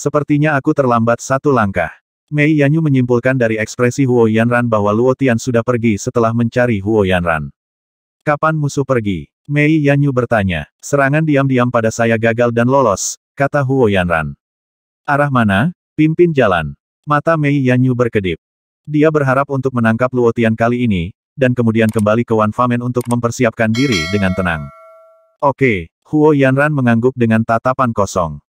Sepertinya aku terlambat satu langkah. Mei Yanyu menyimpulkan dari ekspresi Huo Yanran bahwa Luo Tian sudah pergi setelah mencari Huo Yanran. Kapan musuh pergi? Mei Yanyu bertanya. Serangan diam-diam pada saya gagal dan lolos, kata Huo Yanran. Arah mana? Pimpin jalan. Mata Mei Yanyu berkedip. Dia berharap untuk menangkap Luo Tian kali ini, dan kemudian kembali ke Wan Famen untuk mempersiapkan diri dengan tenang. Oke, Huo Yanran mengangguk dengan tatapan kosong.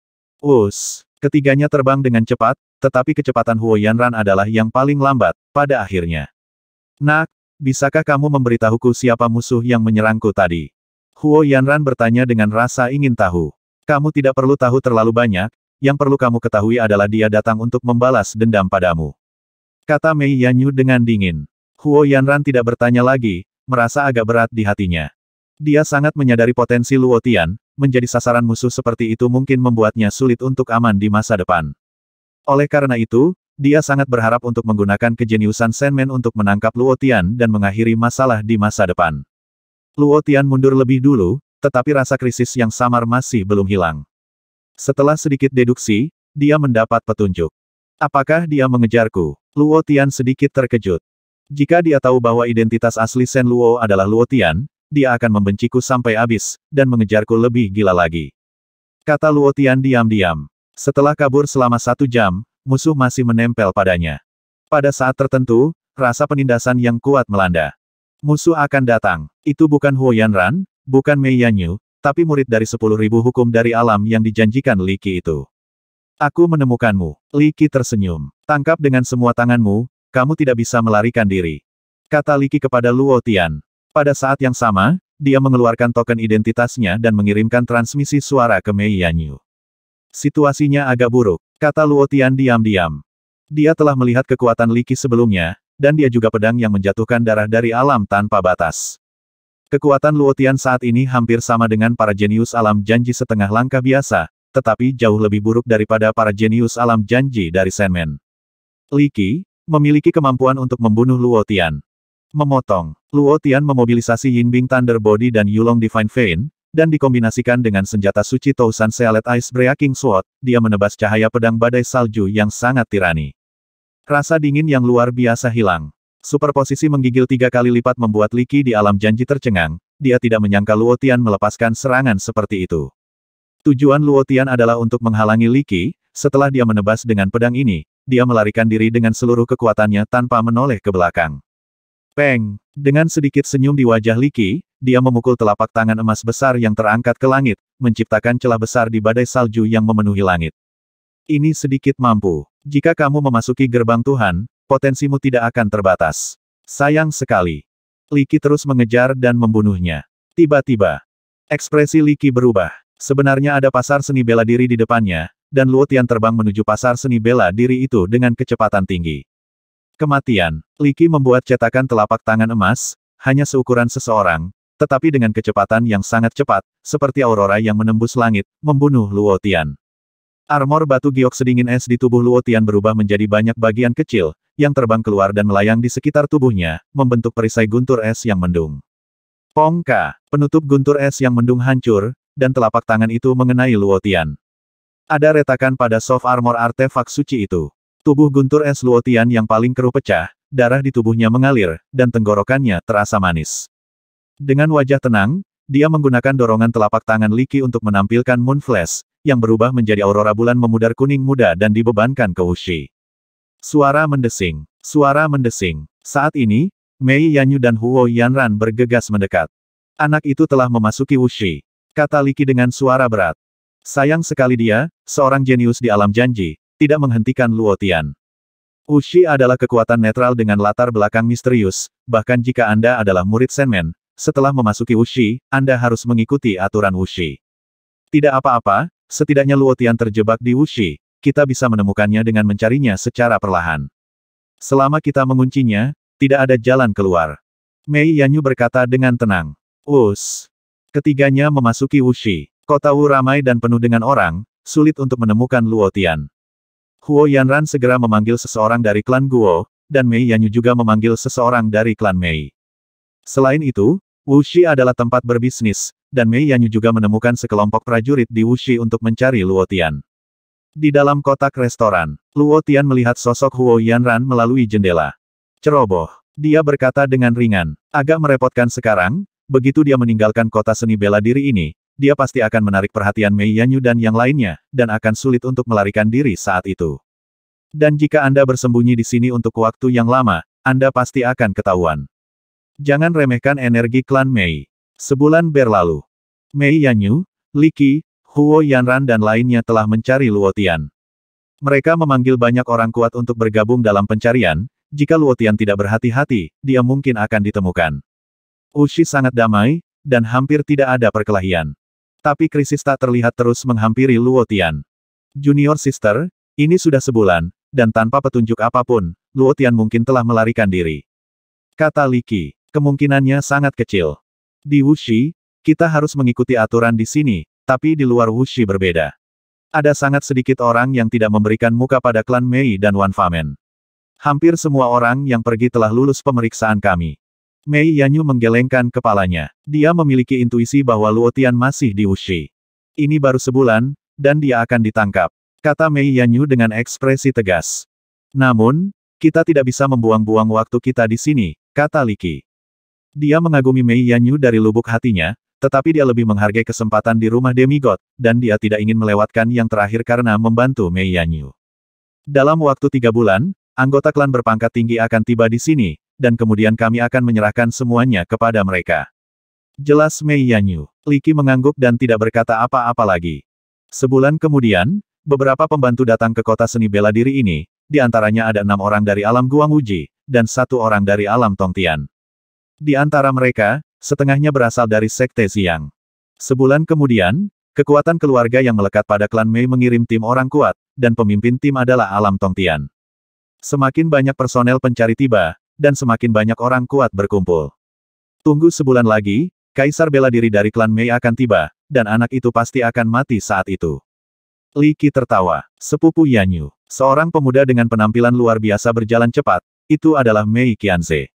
Us, Ketiganya terbang dengan cepat, tetapi kecepatan Huo Yanran adalah yang paling lambat, pada akhirnya. Nak, bisakah kamu memberitahuku siapa musuh yang menyerangku tadi? Huo Yanran bertanya dengan rasa ingin tahu. Kamu tidak perlu tahu terlalu banyak, yang perlu kamu ketahui adalah dia datang untuk membalas dendam padamu. Kata Mei Yanyu dengan dingin. Huo Yanran tidak bertanya lagi, merasa agak berat di hatinya. Dia sangat menyadari potensi Luotian menjadi sasaran musuh seperti itu mungkin membuatnya sulit untuk aman di masa depan. Oleh karena itu, dia sangat berharap untuk menggunakan kejeniusan Senmen untuk menangkap Luotian dan mengakhiri masalah di masa depan. Luotian mundur lebih dulu, tetapi rasa krisis yang samar masih belum hilang. Setelah sedikit deduksi, dia mendapat petunjuk. Apakah dia mengejarku? Luotian sedikit terkejut. Jika dia tahu bahwa identitas asli Sen Luo adalah Luotian? dia akan membenciku sampai habis, dan mengejarku lebih gila lagi. Kata Luotian diam-diam. Setelah kabur selama satu jam, musuh masih menempel padanya. Pada saat tertentu, rasa penindasan yang kuat melanda. Musuh akan datang. Itu bukan Huo Yanran, bukan Mei Yanyu, tapi murid dari sepuluh ribu hukum dari alam yang dijanjikan Li Qi itu. Aku menemukanmu. Li Qi tersenyum. Tangkap dengan semua tanganmu, kamu tidak bisa melarikan diri. Kata Li Qi kepada Luotian. Pada saat yang sama, dia mengeluarkan token identitasnya dan mengirimkan transmisi suara ke Mei Yanyu. Situasinya agak buruk, kata Luotian diam-diam. Dia telah melihat kekuatan Liki sebelumnya, dan dia juga pedang yang menjatuhkan darah dari alam tanpa batas. Kekuatan Luotian saat ini hampir sama dengan para jenius alam janji setengah langkah biasa, tetapi jauh lebih buruk daripada para jenius alam janji dari Senmen. Liki, memiliki kemampuan untuk membunuh Luotian, Memotong. Luo Tian memobilisasi Yinbing Thunder Body dan Yulong Divine Vein, dan dikombinasikan dengan senjata suci Tousan Sealet Ice Breaking Sword, dia menebas cahaya pedang badai salju yang sangat tirani. Rasa dingin yang luar biasa hilang. Superposisi menggigil tiga kali lipat membuat Liki di alam janji tercengang, dia tidak menyangka Luo Tian melepaskan serangan seperti itu. Tujuan Luo Tian adalah untuk menghalangi Liki, setelah dia menebas dengan pedang ini, dia melarikan diri dengan seluruh kekuatannya tanpa menoleh ke belakang. Peng! Dengan sedikit senyum di wajah Liki, dia memukul telapak tangan emas besar yang terangkat ke langit, menciptakan celah besar di badai salju yang memenuhi langit. Ini sedikit mampu. Jika kamu memasuki gerbang Tuhan, potensimu tidak akan terbatas. Sayang sekali. Liki terus mengejar dan membunuhnya. Tiba-tiba, ekspresi Liki berubah. Sebenarnya ada pasar seni bela diri di depannya, dan Luotian terbang menuju pasar seni bela diri itu dengan kecepatan tinggi. Kematian. Liki membuat cetakan telapak tangan emas, hanya seukuran seseorang, tetapi dengan kecepatan yang sangat cepat, seperti aurora yang menembus langit, membunuh Luo Tian. Armor batu giok sedingin es di tubuh Luo Tian berubah menjadi banyak bagian kecil, yang terbang keluar dan melayang di sekitar tubuhnya, membentuk perisai guntur es yang mendung. Pongka, penutup guntur es yang mendung hancur, dan telapak tangan itu mengenai Luo Tian. Ada retakan pada soft armor artefak suci itu. Tubuh guntur es Luotian yang paling keruh pecah, darah di tubuhnya mengalir, dan tenggorokannya terasa manis. Dengan wajah tenang, dia menggunakan dorongan telapak tangan Liki untuk menampilkan Moon Flash, yang berubah menjadi aurora bulan memudar kuning muda dan dibebankan ke Ushi. Suara mendesing. Suara mendesing. Saat ini, Mei Yanyu dan Huo Yanran bergegas mendekat. Anak itu telah memasuki Wuxi. Kata Liki dengan suara berat. Sayang sekali dia, seorang jenius di alam janji, tidak menghentikan Luotian. Ushi adalah kekuatan netral dengan latar belakang misterius, bahkan jika Anda adalah murid Senmen, setelah memasuki Ushi, Anda harus mengikuti aturan Ushi. Tidak apa-apa, setidaknya Luotian terjebak di Ushi, kita bisa menemukannya dengan mencarinya secara perlahan. Selama kita menguncinya, tidak ada jalan keluar. Mei Yanyu berkata dengan tenang. Us. Ketiganya memasuki Ushi. Kota Wu ramai dan penuh dengan orang, sulit untuk menemukan Luotian. Huo Yanran segera memanggil seseorang dari klan Guo, dan Mei Yanyu juga memanggil seseorang dari klan Mei. Selain itu, Wuxi adalah tempat berbisnis, dan Mei Yanyu juga menemukan sekelompok prajurit di Wuxi untuk mencari Luotian. Di dalam kotak restoran, Luotian melihat sosok Huo Yanran melalui jendela. Ceroboh, dia berkata dengan ringan, agak merepotkan sekarang, begitu dia meninggalkan kota seni bela diri ini, dia pasti akan menarik perhatian Mei Yanyu dan yang lainnya, dan akan sulit untuk melarikan diri saat itu. Dan jika Anda bersembunyi di sini untuk waktu yang lama, Anda pasti akan ketahuan. Jangan remehkan energi klan Mei. Sebulan berlalu. Mei Yanyu, Li Qi, Huo Yanran dan lainnya telah mencari Luotian. Mereka memanggil banyak orang kuat untuk bergabung dalam pencarian, jika Luotian tidak berhati-hati, dia mungkin akan ditemukan. Ushi sangat damai, dan hampir tidak ada perkelahian. Tapi krisis tak terlihat terus menghampiri Luotian. Junior Sister, ini sudah sebulan, dan tanpa petunjuk apapun, Luotian mungkin telah melarikan diri. Kata Liki, kemungkinannya sangat kecil. Di Wuxi, kita harus mengikuti aturan di sini, tapi di luar Wuxi berbeda. Ada sangat sedikit orang yang tidak memberikan muka pada klan Mei dan Wan Famen. Hampir semua orang yang pergi telah lulus pemeriksaan kami. Mei Yanyu menggelengkan kepalanya. Dia memiliki intuisi bahwa Luotian masih di Wuxi. Ini baru sebulan, dan dia akan ditangkap. Kata Mei Yanyu dengan ekspresi tegas. Namun, kita tidak bisa membuang-buang waktu kita di sini, kata Liki. Dia mengagumi Mei Yanyu dari lubuk hatinya, tetapi dia lebih menghargai kesempatan di rumah demigod, dan dia tidak ingin melewatkan yang terakhir karena membantu Mei Yanyu. Dalam waktu tiga bulan, anggota klan berpangkat tinggi akan tiba di sini, dan kemudian kami akan menyerahkan semuanya kepada mereka. Jelas Mei Yanyu. Qi mengangguk dan tidak berkata apa-apa lagi. Sebulan kemudian, beberapa pembantu datang ke kota seni bela diri ini, di antaranya ada enam orang dari alam Guang Uji, dan satu orang dari alam Tongtian. Di antara mereka, setengahnya berasal dari Sekte Siang. Sebulan kemudian, kekuatan keluarga yang melekat pada klan Mei mengirim tim orang kuat, dan pemimpin tim adalah alam Tongtian. Semakin banyak personel pencari tiba, dan semakin banyak orang kuat berkumpul. Tunggu sebulan lagi, Kaisar bela diri dari klan Mei akan tiba, dan anak itu pasti akan mati saat itu. Li Qi tertawa. Sepupu Yanyu, seorang pemuda dengan penampilan luar biasa berjalan cepat, itu adalah Mei Qianze.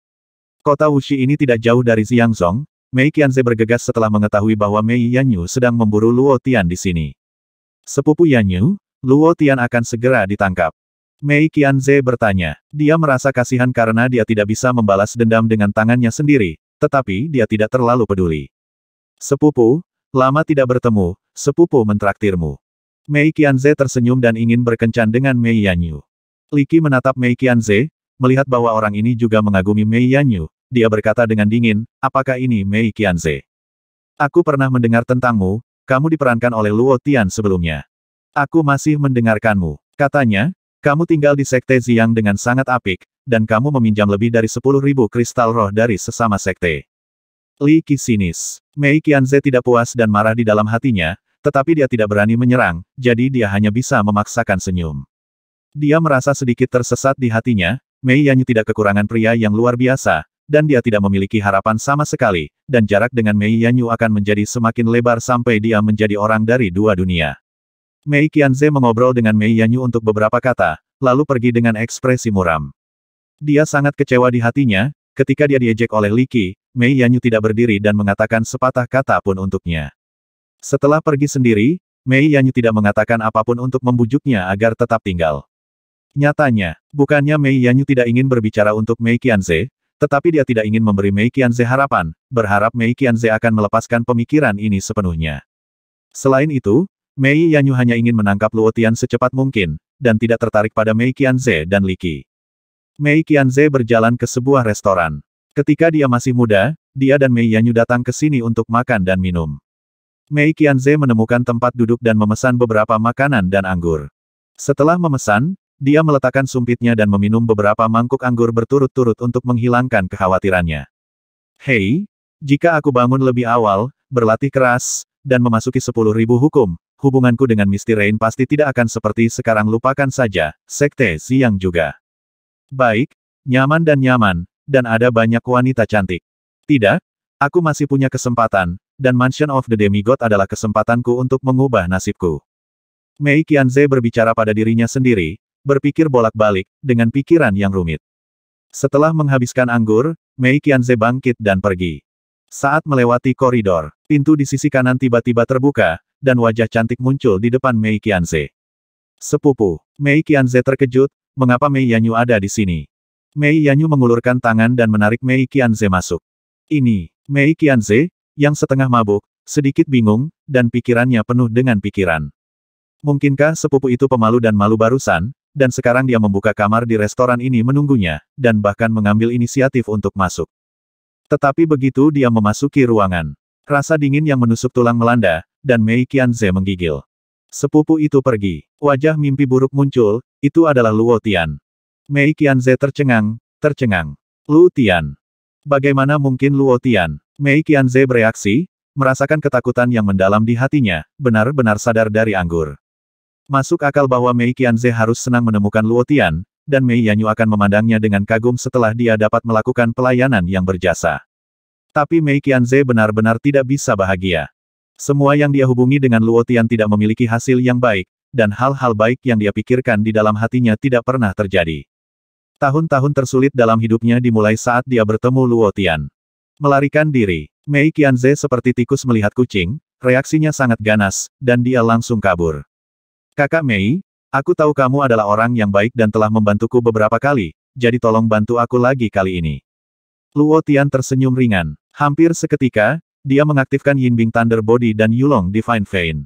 Kota Wuxi ini tidak jauh dari Xiangzong, Mei Qianze bergegas setelah mengetahui bahwa Mei Yanyu sedang memburu Luo Tian di sini. Sepupu Yanyu, Luo Tian akan segera ditangkap. Mei Qianze bertanya. Dia merasa kasihan karena dia tidak bisa membalas dendam dengan tangannya sendiri, tetapi dia tidak terlalu peduli. Sepupu, lama tidak bertemu, sepupu mentraktirmu. Mei Qianze tersenyum dan ingin berkencan dengan Mei Yanyu. Li Qi menatap Mei Qianze, melihat bahwa orang ini juga mengagumi Mei Yanyu, dia berkata dengan dingin, apakah ini Mei Qianze? Aku pernah mendengar tentangmu, kamu diperankan oleh Luo Tian sebelumnya. Aku masih mendengarkanmu, katanya, kamu tinggal di Sekte Ziang dengan sangat apik, dan kamu meminjam lebih dari sepuluh ribu kristal roh dari sesama Sekte. Li Qi sinis. Mei Qianze tidak puas dan marah di dalam hatinya, tetapi dia tidak berani menyerang, jadi dia hanya bisa memaksakan senyum. Dia merasa sedikit tersesat di hatinya, Mei Yanyu tidak kekurangan pria yang luar biasa, dan dia tidak memiliki harapan sama sekali, dan jarak dengan Mei Yanyu akan menjadi semakin lebar sampai dia menjadi orang dari dua dunia. Mei Qianze mengobrol dengan Mei Yanyu untuk beberapa kata, lalu pergi dengan ekspresi muram. Dia sangat kecewa di hatinya, ketika dia diejek oleh Li Qi. Mei Yanyu tidak berdiri dan mengatakan sepatah kata pun untuknya. Setelah pergi sendiri, Mei Yanyu tidak mengatakan apapun untuk membujuknya agar tetap tinggal. Nyatanya, bukannya Mei Yanyu tidak ingin berbicara untuk Mei Qianze, tetapi dia tidak ingin memberi Mei Qianze harapan, berharap Mei Qianze akan melepaskan pemikiran ini sepenuhnya. Selain itu, Mei Yanyu hanya ingin menangkap Luo Tian secepat mungkin, dan tidak tertarik pada Mei Qianze dan Li Qi. Mei Qianze berjalan ke sebuah restoran. Ketika dia masih muda, dia dan Mei Yanyu datang ke sini untuk makan dan minum. Mei Qianze menemukan tempat duduk dan memesan beberapa makanan dan anggur. Setelah memesan, dia meletakkan sumpitnya dan meminum beberapa mangkuk anggur berturut-turut untuk menghilangkan kekhawatirannya. Hei, jika aku bangun lebih awal, berlatih keras, dan memasuki sepuluh ribu hukum, hubunganku dengan Misty Rain pasti tidak akan seperti sekarang lupakan saja, Sekte Siang juga. Baik, nyaman dan nyaman, dan ada banyak wanita cantik. Tidak, aku masih punya kesempatan, dan Mansion of the Demigod adalah kesempatanku untuk mengubah nasibku. Mei Qianze berbicara pada dirinya sendiri, berpikir bolak-balik, dengan pikiran yang rumit. Setelah menghabiskan anggur, Mei Qianze bangkit dan pergi. Saat melewati koridor, pintu di sisi kanan tiba-tiba terbuka, dan wajah cantik muncul di depan Mei Qianze. Sepupu, Mei Qianze terkejut, mengapa Mei Yanyu ada di sini? Mei Yanyu mengulurkan tangan dan menarik Mei Qianze masuk. Ini, Mei Qianze, yang setengah mabuk, sedikit bingung, dan pikirannya penuh dengan pikiran. Mungkinkah sepupu itu pemalu dan malu barusan, dan sekarang dia membuka kamar di restoran ini menunggunya, dan bahkan mengambil inisiatif untuk masuk. Tetapi begitu dia memasuki ruangan, rasa dingin yang menusuk tulang melanda, dan Mei Qianze menggigil. Sepupu itu pergi. Wajah mimpi buruk muncul, itu adalah Luo Tian. Mei Qianze tercengang, tercengang. Luo Tian. Bagaimana mungkin Luo Tian? Mei Qianze bereaksi, merasakan ketakutan yang mendalam di hatinya, benar-benar sadar dari anggur. Masuk akal bahwa Mei Qianze harus senang menemukan Luo Tian, dan Mei Yanyu akan memandangnya dengan kagum setelah dia dapat melakukan pelayanan yang berjasa. Tapi Mei Qianze benar-benar tidak bisa bahagia. Semua yang dia hubungi dengan Luo Tian tidak memiliki hasil yang baik, dan hal-hal baik yang dia pikirkan di dalam hatinya tidak pernah terjadi. Tahun-tahun tersulit dalam hidupnya dimulai saat dia bertemu Luo Tian. Melarikan diri, Mei Qianze seperti tikus melihat kucing, reaksinya sangat ganas, dan dia langsung kabur. Kakak Mei, aku tahu kamu adalah orang yang baik dan telah membantuku beberapa kali, jadi tolong bantu aku lagi kali ini. Luo Tian tersenyum ringan. Hampir seketika, dia mengaktifkan Yin Bing Thunder Body dan Yulong Divine Vein.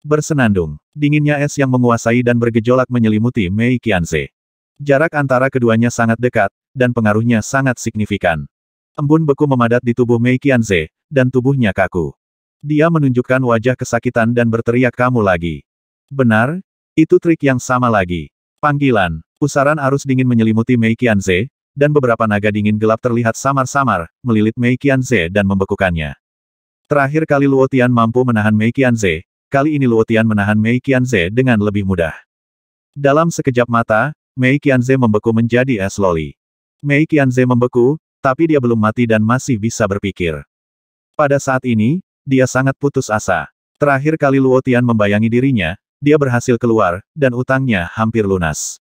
Bersenandung, dinginnya es yang menguasai dan bergejolak menyelimuti Mei Qianze. Jarak antara keduanya sangat dekat, dan pengaruhnya sangat signifikan. Embun beku memadat di tubuh Mei Qianze, dan tubuhnya kaku. Dia menunjukkan wajah kesakitan dan berteriak kamu lagi. Benar? Itu trik yang sama lagi. Panggilan, pusaran arus dingin menyelimuti Mei Qianze, dan beberapa naga dingin gelap terlihat samar-samar, melilit Mei Qianze dan membekukannya. Terakhir kali Luo Tian mampu menahan Mei Qianze, kali ini Luo Tian menahan Mei Qianze dengan lebih mudah. Dalam sekejap mata, Mei Qianze membeku menjadi es loli. Mei Qianze membeku, tapi dia belum mati dan masih bisa berpikir. Pada saat ini, dia sangat putus asa. Terakhir kali Luo Tian membayangi dirinya, dia berhasil keluar, dan utangnya hampir lunas.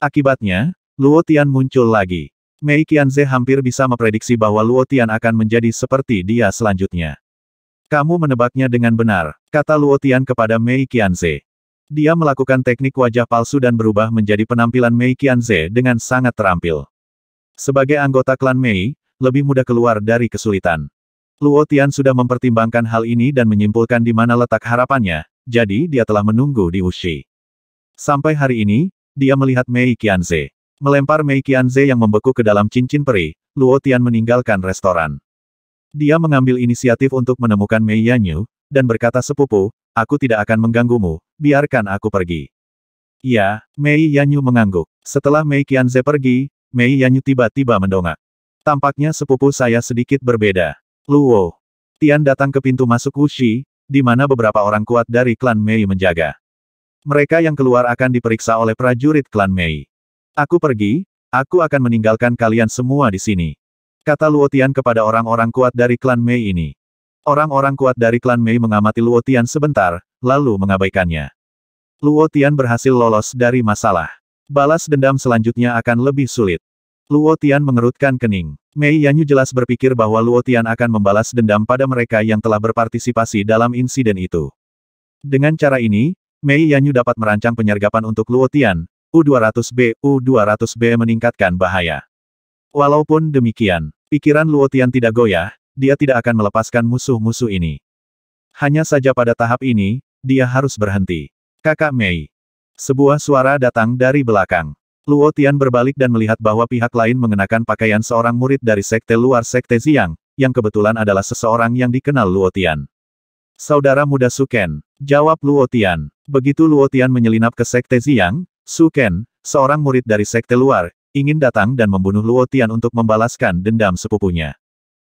Akibatnya, Luo Tian muncul lagi. Mei Qianze hampir bisa memprediksi bahwa Luo Tian akan menjadi seperti dia selanjutnya. Kamu menebaknya dengan benar, kata Luo Tian kepada Mei Qianze. Dia melakukan teknik wajah palsu dan berubah menjadi penampilan Mei Qianze dengan sangat terampil. Sebagai anggota klan Mei, lebih mudah keluar dari kesulitan. Luo Tian sudah mempertimbangkan hal ini dan menyimpulkan di mana letak harapannya, jadi dia telah menunggu di Wuxi. Sampai hari ini, dia melihat Mei Qianze. Melempar Mei Qianze yang membeku ke dalam cincin peri, Luo Tian meninggalkan restoran. Dia mengambil inisiatif untuk menemukan Mei Yanyu, dan berkata sepupu, aku tidak akan mengganggumu, biarkan aku pergi. Ya, Mei Yanyu mengangguk. Setelah Mei Qianze pergi, Mei Yanyu tiba-tiba mendongak. Tampaknya sepupu saya sedikit berbeda. Luo. Tian datang ke pintu masuk Wuxi, di mana beberapa orang kuat dari klan Mei menjaga. Mereka yang keluar akan diperiksa oleh prajurit klan Mei. Aku pergi, aku akan meninggalkan kalian semua di sini. Kata Luotian kepada orang-orang kuat dari klan Mei ini. Orang-orang kuat dari klan Mei mengamati Luotian sebentar, lalu mengabaikannya. Luotian berhasil lolos dari masalah. Balas dendam selanjutnya akan lebih sulit. Luotian mengerutkan kening. Mei Yanyu jelas berpikir bahwa Luotian akan membalas dendam pada mereka yang telah berpartisipasi dalam insiden itu. Dengan cara ini, Mei Yanyu dapat merancang penyergapan untuk Luotian, U200B, U200B meningkatkan bahaya. Walaupun demikian, pikiran Luotian tidak goyah, dia tidak akan melepaskan musuh-musuh ini. Hanya saja pada tahap ini, dia harus berhenti. Kakak Mei. Sebuah suara datang dari belakang. Luotian berbalik dan melihat bahwa pihak lain mengenakan pakaian seorang murid dari sekte luar sekte Ziyang, yang kebetulan adalah seseorang yang dikenal Luotian. Saudara muda Suken, jawab Luotian. Begitu Luotian menyelinap ke sekte Ziyang, Suken, seorang murid dari sekte luar, ingin datang dan membunuh Luo Tian untuk membalaskan dendam sepupunya.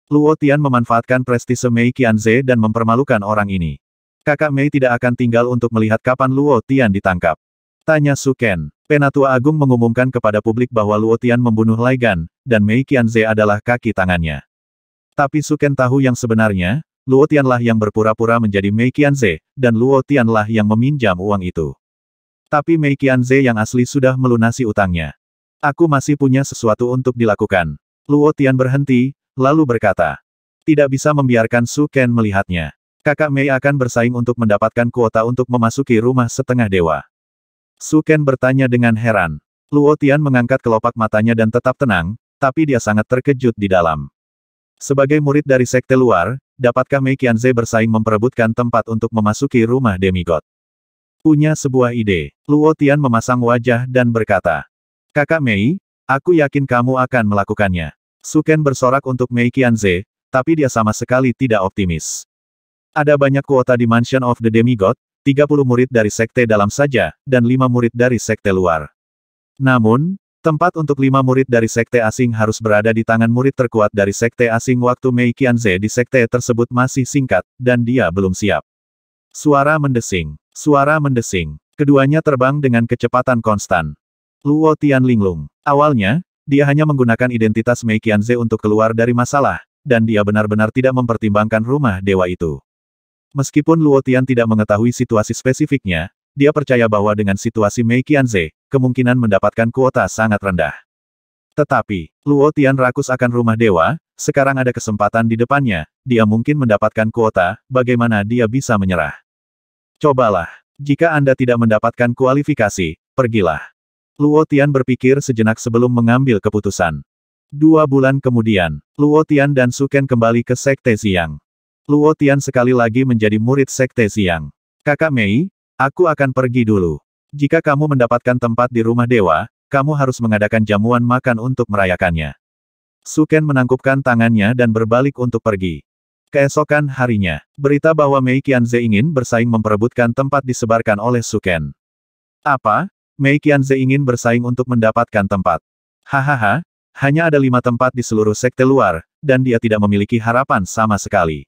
Luo Tian memanfaatkan prestise Mei Qianze dan mempermalukan orang ini. Kakak Mei tidak akan tinggal untuk melihat kapan Luo Tian ditangkap. Tanya Su Ken. Penatua Agung mengumumkan kepada publik bahwa Luo Tian membunuh Lai Gan, dan Mei Qianze adalah kaki tangannya. Tapi Su Ken tahu yang sebenarnya, Luo Tianlah yang berpura-pura menjadi Mei Qianze, dan Luo Tianlah yang meminjam uang itu. Tapi Mei Qianze yang asli sudah melunasi utangnya. Aku masih punya sesuatu untuk dilakukan. Luo Tian berhenti, lalu berkata. Tidak bisa membiarkan Su Ken melihatnya. Kakak Mei akan bersaing untuk mendapatkan kuota untuk memasuki rumah setengah dewa. Su Ken bertanya dengan heran. Luo Tian mengangkat kelopak matanya dan tetap tenang, tapi dia sangat terkejut di dalam. Sebagai murid dari sekte luar, dapatkah Mei Qianze bersaing memperebutkan tempat untuk memasuki rumah demigod? Punya sebuah ide, Luo Tian memasang wajah dan berkata, Kakak Mei, aku yakin kamu akan melakukannya. Suken bersorak untuk Mei Qianze, tapi dia sama sekali tidak optimis. Ada banyak kuota di Mansion of the Demigod, 30 murid dari sekte dalam saja, dan 5 murid dari sekte luar. Namun, tempat untuk 5 murid dari sekte asing harus berada di tangan murid terkuat dari sekte asing waktu Mei Qianze di sekte tersebut masih singkat, dan dia belum siap. Suara mendesing. Suara mendesing. Keduanya terbang dengan kecepatan konstan. Luo Tian linglung. Awalnya, dia hanya menggunakan identitas Mei Qianze untuk keluar dari masalah, dan dia benar-benar tidak mempertimbangkan rumah dewa itu. Meskipun Luo Tian tidak mengetahui situasi spesifiknya, dia percaya bahwa dengan situasi Mei Qianze, kemungkinan mendapatkan kuota sangat rendah. Tetapi, Luo Tian rakus akan rumah dewa, sekarang ada kesempatan di depannya, dia mungkin mendapatkan kuota, bagaimana dia bisa menyerah. Cobalah, jika Anda tidak mendapatkan kualifikasi, pergilah. Luo Tian berpikir sejenak sebelum mengambil keputusan. Dua bulan kemudian, Luo Tian dan Suken kembali ke Sekte Xiang. Luo Tian sekali lagi menjadi murid Sekte Xiang. Kakak Mei, aku akan pergi dulu. Jika kamu mendapatkan tempat di rumah dewa, kamu harus mengadakan jamuan makan untuk merayakannya. Suken menangkupkan tangannya dan berbalik untuk pergi. Keesokan harinya, berita bahwa Mei Qianze ingin bersaing memperebutkan tempat disebarkan oleh Suken. Apa? Mei Qianze ingin bersaing untuk mendapatkan tempat. Hahaha, hanya ada lima tempat di seluruh sekte luar, dan dia tidak memiliki harapan sama sekali.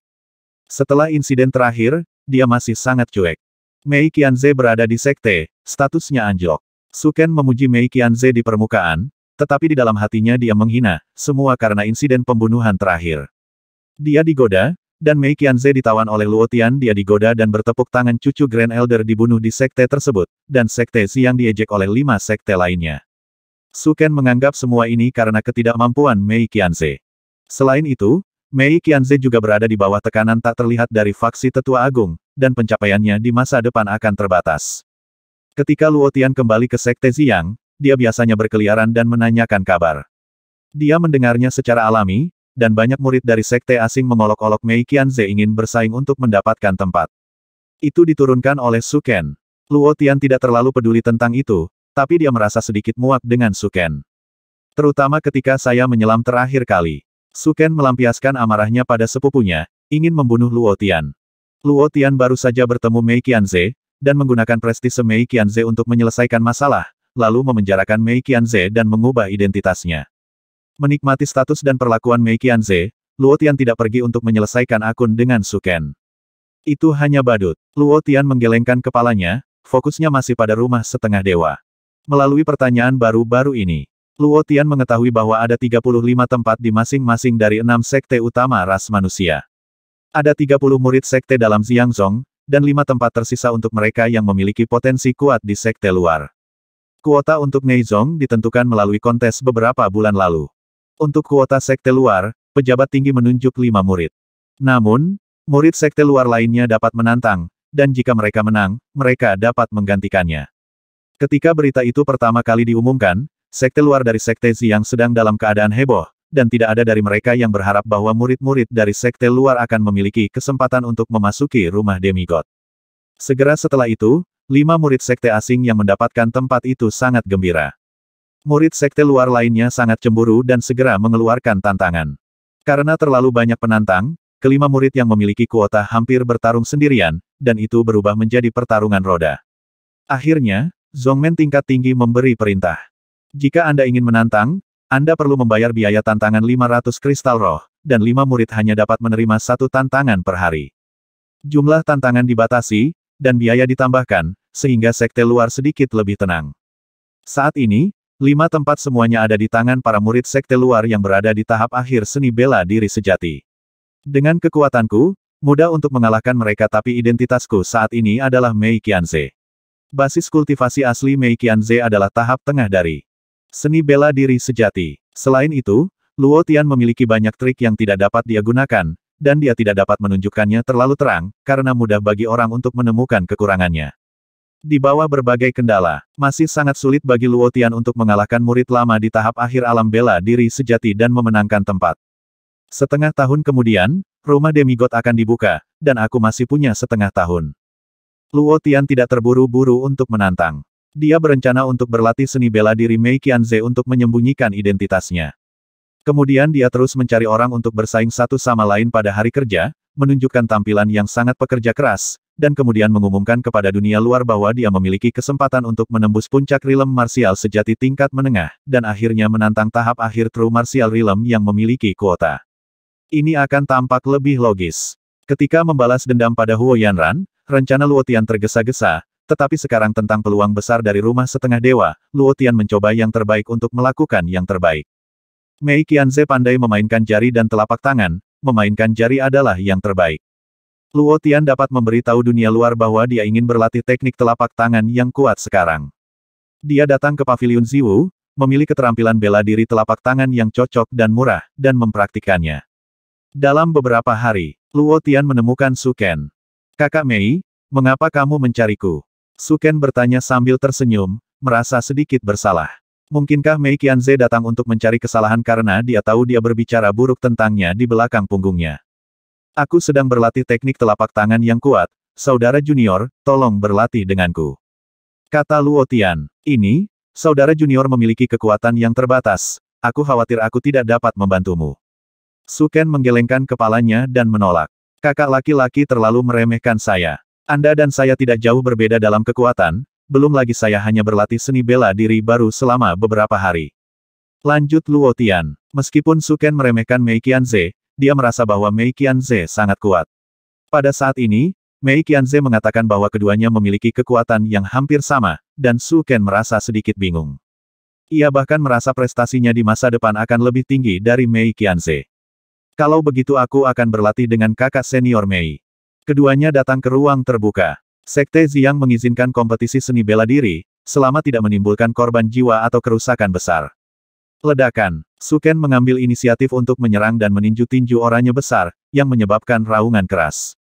Setelah insiden terakhir, dia masih sangat cuek. Mei Qianze berada di sekte, statusnya anjlok. Suken memuji Mei Qianze di permukaan, tetapi di dalam hatinya dia menghina, semua karena insiden pembunuhan terakhir. Dia digoda, dan Mei Qianze ditawan oleh Luo Tian dia digoda dan bertepuk tangan cucu Grand Elder dibunuh di sekte tersebut, dan sekte Xiang diejek oleh lima sekte lainnya. Suken menganggap semua ini karena ketidakmampuan Mei Qianze. Selain itu, Mei Qianze juga berada di bawah tekanan tak terlihat dari faksi tetua agung, dan pencapaiannya di masa depan akan terbatas. Ketika Luo Tian kembali ke sekte Xiang, dia biasanya berkeliaran dan menanyakan kabar. Dia mendengarnya secara alami, dan banyak murid dari sekte asing mengolok-olok Mei Qianze ingin bersaing untuk mendapatkan tempat. Itu diturunkan oleh Ken. Luo Tian tidak terlalu peduli tentang itu, tapi dia merasa sedikit muak dengan Su Ken. Terutama ketika saya menyelam terakhir kali. Su Ken melampiaskan amarahnya pada sepupunya, ingin membunuh Luo Tian. Luo Tian baru saja bertemu Mei Qianze, dan menggunakan prestise Mei Qianze untuk menyelesaikan masalah, lalu memenjarakan Mei Qianze dan mengubah identitasnya. Menikmati status dan perlakuan Mei Qianze, Luo Tian tidak pergi untuk menyelesaikan akun dengan Suken. Itu hanya badut. Luo Tian menggelengkan kepalanya, fokusnya masih pada rumah setengah dewa. Melalui pertanyaan baru-baru ini, Luo Tian mengetahui bahwa ada 35 tempat di masing-masing dari enam sekte utama ras manusia. Ada 30 murid sekte dalam Xiangzong, dan lima tempat tersisa untuk mereka yang memiliki potensi kuat di sekte luar. Kuota untuk Neizong ditentukan melalui kontes beberapa bulan lalu. Untuk kuota sekte luar, pejabat tinggi menunjuk lima murid. Namun, murid sekte luar lainnya dapat menantang, dan jika mereka menang, mereka dapat menggantikannya. Ketika berita itu pertama kali diumumkan, sekte luar dari sekte Zi yang sedang dalam keadaan heboh, dan tidak ada dari mereka yang berharap bahwa murid-murid dari sekte luar akan memiliki kesempatan untuk memasuki rumah demigod. Segera setelah itu, lima murid sekte asing yang mendapatkan tempat itu sangat gembira. Murid sekte luar lainnya sangat cemburu dan segera mengeluarkan tantangan. Karena terlalu banyak penantang, kelima murid yang memiliki kuota hampir bertarung sendirian, dan itu berubah menjadi pertarungan roda. Akhirnya, Zongmen tingkat tinggi memberi perintah. Jika Anda ingin menantang, Anda perlu membayar biaya tantangan 500 kristal roh, dan lima murid hanya dapat menerima satu tantangan per hari. Jumlah tantangan dibatasi, dan biaya ditambahkan, sehingga sekte luar sedikit lebih tenang. Saat ini, Lima tempat semuanya ada di tangan para murid sekte luar yang berada di tahap akhir seni bela diri sejati. Dengan kekuatanku, mudah untuk mengalahkan mereka tapi identitasku saat ini adalah Mei Qianze. Basis kultivasi asli Mei Qianze adalah tahap tengah dari seni bela diri sejati. Selain itu, Luo Tian memiliki banyak trik yang tidak dapat dia gunakan, dan dia tidak dapat menunjukkannya terlalu terang, karena mudah bagi orang untuk menemukan kekurangannya. Di bawah berbagai kendala, masih sangat sulit bagi Luotian untuk mengalahkan murid lama di tahap akhir alam bela diri sejati dan memenangkan tempat. Setengah tahun kemudian, rumah demigod akan dibuka, dan aku masih punya setengah tahun. Luotian tidak terburu-buru untuk menantang. Dia berencana untuk berlatih seni bela diri Mei Qianze untuk menyembunyikan identitasnya. Kemudian dia terus mencari orang untuk bersaing satu sama lain pada hari kerja, menunjukkan tampilan yang sangat pekerja keras, dan kemudian mengumumkan kepada dunia luar bahwa dia memiliki kesempatan untuk menembus puncak rilem marsial sejati tingkat menengah, dan akhirnya menantang tahap akhir true Martial rilem yang memiliki kuota. Ini akan tampak lebih logis. Ketika membalas dendam pada Huo Yanran, rencana Luotian tergesa-gesa, tetapi sekarang tentang peluang besar dari rumah setengah dewa, Luotian mencoba yang terbaik untuk melakukan yang terbaik. Mei Qianze pandai memainkan jari dan telapak tangan, memainkan jari adalah yang terbaik. Luo Tian dapat memberitahu dunia luar bahwa dia ingin berlatih teknik telapak tangan yang kuat sekarang. Dia datang ke Paviliun Ziwu, memilih keterampilan bela diri telapak tangan yang cocok dan murah, dan mempraktikkannya. Dalam beberapa hari, Luo Tian menemukan Suken. Kakak Mei, mengapa kamu mencariku? Suken bertanya sambil tersenyum, merasa sedikit bersalah. Mungkinkah Mei Qianze datang untuk mencari kesalahan karena dia tahu dia berbicara buruk tentangnya di belakang punggungnya? Aku sedang berlatih teknik telapak tangan yang kuat, saudara junior, tolong berlatih denganku. Kata Luo Tian. Ini, saudara junior memiliki kekuatan yang terbatas, aku khawatir aku tidak dapat membantumu. Suken menggelengkan kepalanya dan menolak. Kakak laki-laki terlalu meremehkan saya. Anda dan saya tidak jauh berbeda dalam kekuatan, belum lagi saya hanya berlatih seni bela diri baru selama beberapa hari. Lanjut Luo Tian. Meskipun Suken meremehkan Mei Qianze, dia merasa bahwa Mei Qianze sangat kuat. Pada saat ini, Mei Qianze mengatakan bahwa keduanya memiliki kekuatan yang hampir sama, dan Su Ken merasa sedikit bingung. Ia bahkan merasa prestasinya di masa depan akan lebih tinggi dari Mei Qianze. Kalau begitu aku akan berlatih dengan kakak senior Mei. Keduanya datang ke ruang terbuka. Sekte Ziang mengizinkan kompetisi seni bela diri, selama tidak menimbulkan korban jiwa atau kerusakan besar. Ledakan. Suken mengambil inisiatif untuk menyerang dan meninju tinju oranye besar, yang menyebabkan raungan keras.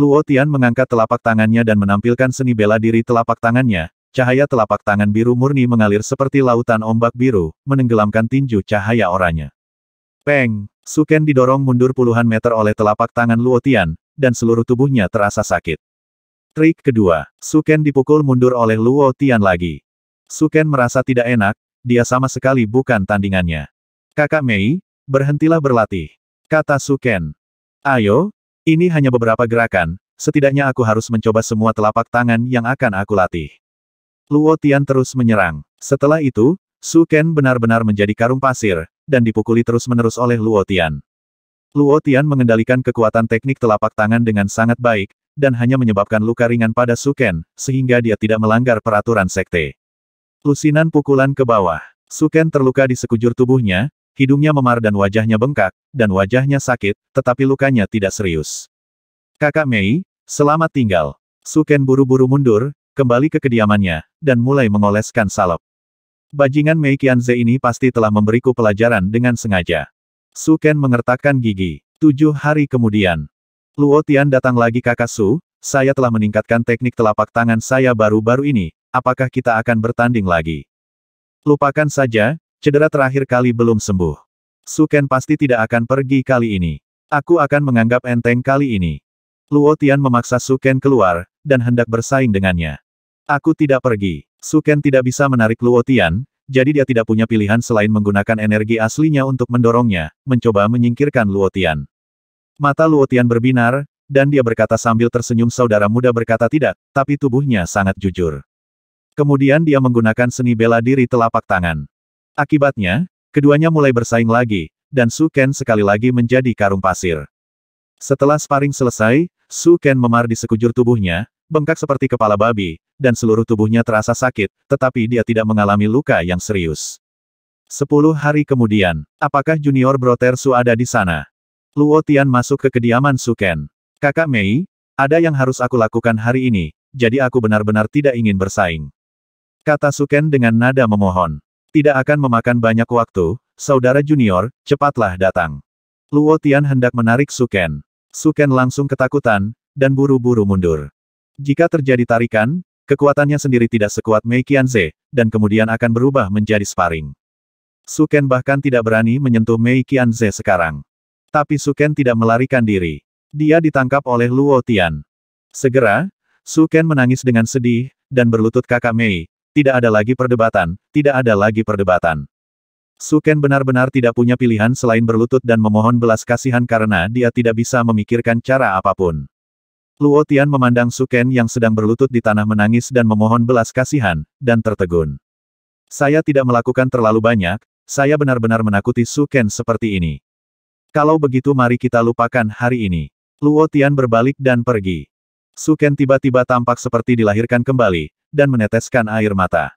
Luo Tian mengangkat telapak tangannya dan menampilkan seni bela diri telapak tangannya, cahaya telapak tangan biru murni mengalir seperti lautan ombak biru, menenggelamkan tinju cahaya oranye. Peng! Suken didorong mundur puluhan meter oleh telapak tangan Luotian, dan seluruh tubuhnya terasa sakit. Trik kedua, Suken dipukul mundur oleh Luotian lagi. Suken merasa tidak enak, dia sama sekali bukan tandingannya. Kakak Mei, berhentilah berlatih. Kata Suken. Ayo, ini hanya beberapa gerakan, setidaknya aku harus mencoba semua telapak tangan yang akan aku latih. Luo Tian terus menyerang. Setelah itu, Suken benar-benar menjadi karung pasir, dan dipukuli terus-menerus oleh Luo Tian. Luo Tian mengendalikan kekuatan teknik telapak tangan dengan sangat baik, dan hanya menyebabkan luka ringan pada Suken, sehingga dia tidak melanggar peraturan sekte. Lusinan pukulan ke bawah. Suken terluka di sekujur tubuhnya, hidungnya memar dan wajahnya bengkak, dan wajahnya sakit, tetapi lukanya tidak serius. Kakak Mei, selamat tinggal. Suken buru-buru mundur, kembali ke kediamannya, dan mulai mengoleskan salep. Bajingan Mei Qianze ini pasti telah memberiku pelajaran dengan sengaja. Suken mengertakkan gigi. Tujuh hari kemudian. Luotian datang lagi kakak Su, saya telah meningkatkan teknik telapak tangan saya baru-baru ini, apakah kita akan bertanding lagi? Lupakan saja, cedera terakhir kali belum sembuh. Suken pasti tidak akan pergi kali ini. Aku akan menganggap enteng kali ini. Luo Tian memaksa Suken keluar, dan hendak bersaing dengannya. Aku tidak pergi. Suken tidak bisa menarik Luo Tian, jadi dia tidak punya pilihan selain menggunakan energi aslinya untuk mendorongnya, mencoba menyingkirkan Luo Tian. Mata Luo Tian berbinar, dan dia berkata sambil tersenyum saudara muda berkata tidak, tapi tubuhnya sangat jujur. Kemudian dia menggunakan seni bela diri telapak tangan. Akibatnya, keduanya mulai bersaing lagi, dan Su Ken sekali lagi menjadi karung pasir. Setelah sparring selesai, Su Ken memar di sekujur tubuhnya, bengkak seperti kepala babi, dan seluruh tubuhnya terasa sakit, tetapi dia tidak mengalami luka yang serius. Sepuluh hari kemudian, apakah junior broter Su ada di sana? Luo Tian masuk ke kediaman Su Ken. Kakak Mei, ada yang harus aku lakukan hari ini, jadi aku benar-benar tidak ingin bersaing. Kata Suken dengan nada memohon. Tidak akan memakan banyak waktu, saudara junior, cepatlah datang. Luo Tian hendak menarik Suken. Suken langsung ketakutan, dan buru-buru mundur. Jika terjadi tarikan, kekuatannya sendiri tidak sekuat Mei Qianze, dan kemudian akan berubah menjadi sparing. Suken bahkan tidak berani menyentuh Mei Qianze sekarang. Tapi Suken tidak melarikan diri. Dia ditangkap oleh Luo Tian. Segera, Suken menangis dengan sedih, dan berlutut kakak Mei, tidak ada lagi perdebatan, tidak ada lagi perdebatan. Suken benar-benar tidak punya pilihan selain berlutut dan memohon belas kasihan karena dia tidak bisa memikirkan cara apapun. Luo Tian memandang Suken yang sedang berlutut di tanah menangis dan memohon belas kasihan, dan tertegun. Saya tidak melakukan terlalu banyak, saya benar-benar menakuti Suken seperti ini. Kalau begitu mari kita lupakan hari ini. Luo Tian berbalik dan pergi. Suken tiba-tiba tampak seperti dilahirkan kembali, dan meneteskan air mata.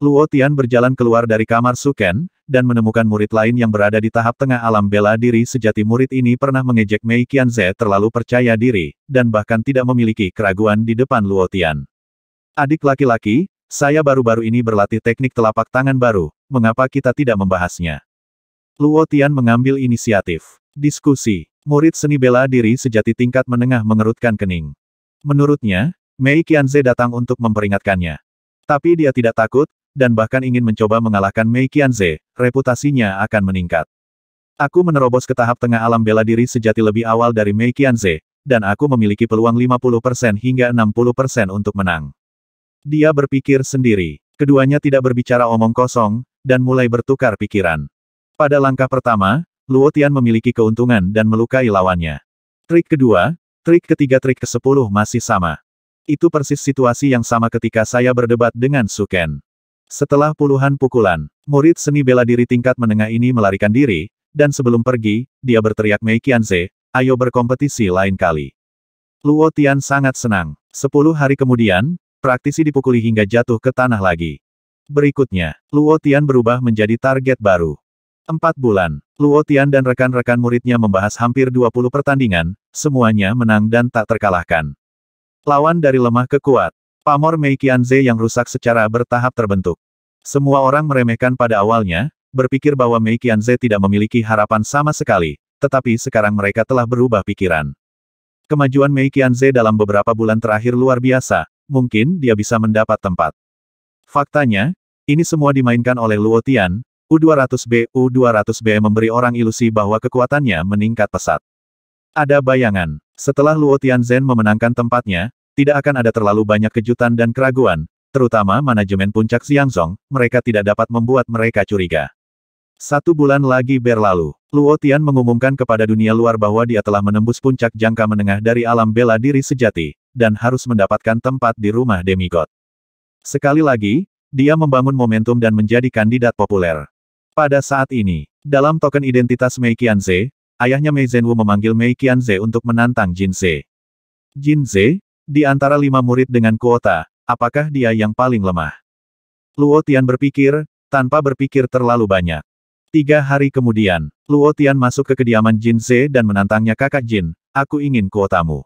Luo Tian berjalan keluar dari kamar Suken, dan menemukan murid lain yang berada di tahap tengah alam bela diri sejati murid ini pernah mengejek Mei Qianze terlalu percaya diri, dan bahkan tidak memiliki keraguan di depan Luo Tian. Adik laki-laki, saya baru-baru ini berlatih teknik telapak tangan baru, mengapa kita tidak membahasnya? Luo Tian mengambil inisiatif. Diskusi. Murid seni bela diri sejati tingkat menengah mengerutkan kening. Menurutnya, Mei Qianze datang untuk memperingatkannya. Tapi dia tidak takut, dan bahkan ingin mencoba mengalahkan Mei Qianze, reputasinya akan meningkat. Aku menerobos ke tahap tengah alam bela diri sejati lebih awal dari Mei Qianze, dan aku memiliki peluang 50% hingga 60% untuk menang. Dia berpikir sendiri. Keduanya tidak berbicara omong kosong, dan mulai bertukar pikiran. Pada langkah pertama, Luo Tian memiliki keuntungan dan melukai lawannya. Trik kedua, trik ketiga trik ke-10 masih sama. Itu persis situasi yang sama ketika saya berdebat dengan Suken. Setelah puluhan pukulan, murid seni bela diri tingkat menengah ini melarikan diri, dan sebelum pergi, dia berteriak Mei Qianze, ayo berkompetisi lain kali. Luo Tian sangat senang. Sepuluh hari kemudian, praktisi dipukuli hingga jatuh ke tanah lagi. Berikutnya, Luo Tian berubah menjadi target baru. Empat bulan, Luo Tian dan rekan-rekan muridnya membahas hampir 20 pertandingan, semuanya menang dan tak terkalahkan. Lawan dari lemah ke kuat. Pamor Mei Qianze yang rusak secara bertahap terbentuk. Semua orang meremehkan pada awalnya, berpikir bahwa Mei Qianze tidak memiliki harapan sama sekali, tetapi sekarang mereka telah berubah pikiran. Kemajuan Mei Qianze dalam beberapa bulan terakhir luar biasa, mungkin dia bisa mendapat tempat. Faktanya, ini semua dimainkan oleh Luotian. U200B, U200B memberi orang ilusi bahwa kekuatannya meningkat pesat. Ada bayangan, setelah Luo Tianzhen memenangkan tempatnya, tidak akan ada terlalu banyak kejutan dan keraguan, terutama manajemen puncak Xiangzong, mereka tidak dapat membuat mereka curiga. Satu bulan lagi berlalu, Luo Tian mengumumkan kepada dunia luar bahwa dia telah menembus puncak jangka menengah dari alam bela diri sejati, dan harus mendapatkan tempat di rumah demigod. Sekali lagi, dia membangun momentum dan menjadi kandidat populer. Pada saat ini, dalam token identitas Mei Qianze, ayahnya Mei Zhenwu memanggil Mei Qianze untuk menantang Jin Ze. Jin Ze, di antara lima murid dengan kuota, apakah dia yang paling lemah? Luo Tian berpikir, tanpa berpikir terlalu banyak. Tiga hari kemudian, Luo Tian masuk ke kediaman Jin Ze dan menantangnya kakak Jin, aku ingin kuotamu.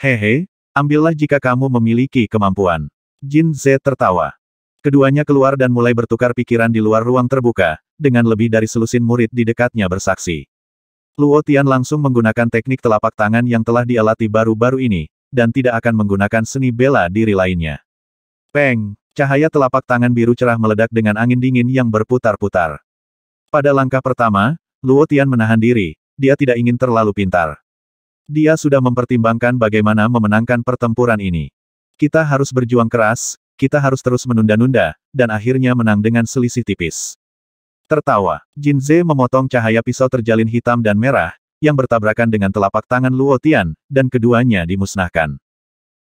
Hehe, ambillah jika kamu memiliki kemampuan. Jin Ze tertawa. Keduanya keluar dan mulai bertukar pikiran di luar ruang terbuka, dengan lebih dari selusin murid di dekatnya bersaksi. Luo Tian langsung menggunakan teknik telapak tangan yang telah dia latih baru-baru ini, dan tidak akan menggunakan seni bela diri lainnya. Peng! Cahaya telapak tangan biru cerah meledak dengan angin dingin yang berputar-putar. Pada langkah pertama, Luo Tian menahan diri, dia tidak ingin terlalu pintar. Dia sudah mempertimbangkan bagaimana memenangkan pertempuran ini. Kita harus berjuang keras, kita harus terus menunda-nunda, dan akhirnya menang dengan selisih tipis. Tertawa, Jin Jinze memotong cahaya pisau terjalin hitam dan merah, yang bertabrakan dengan telapak tangan Luo Tian, dan keduanya dimusnahkan.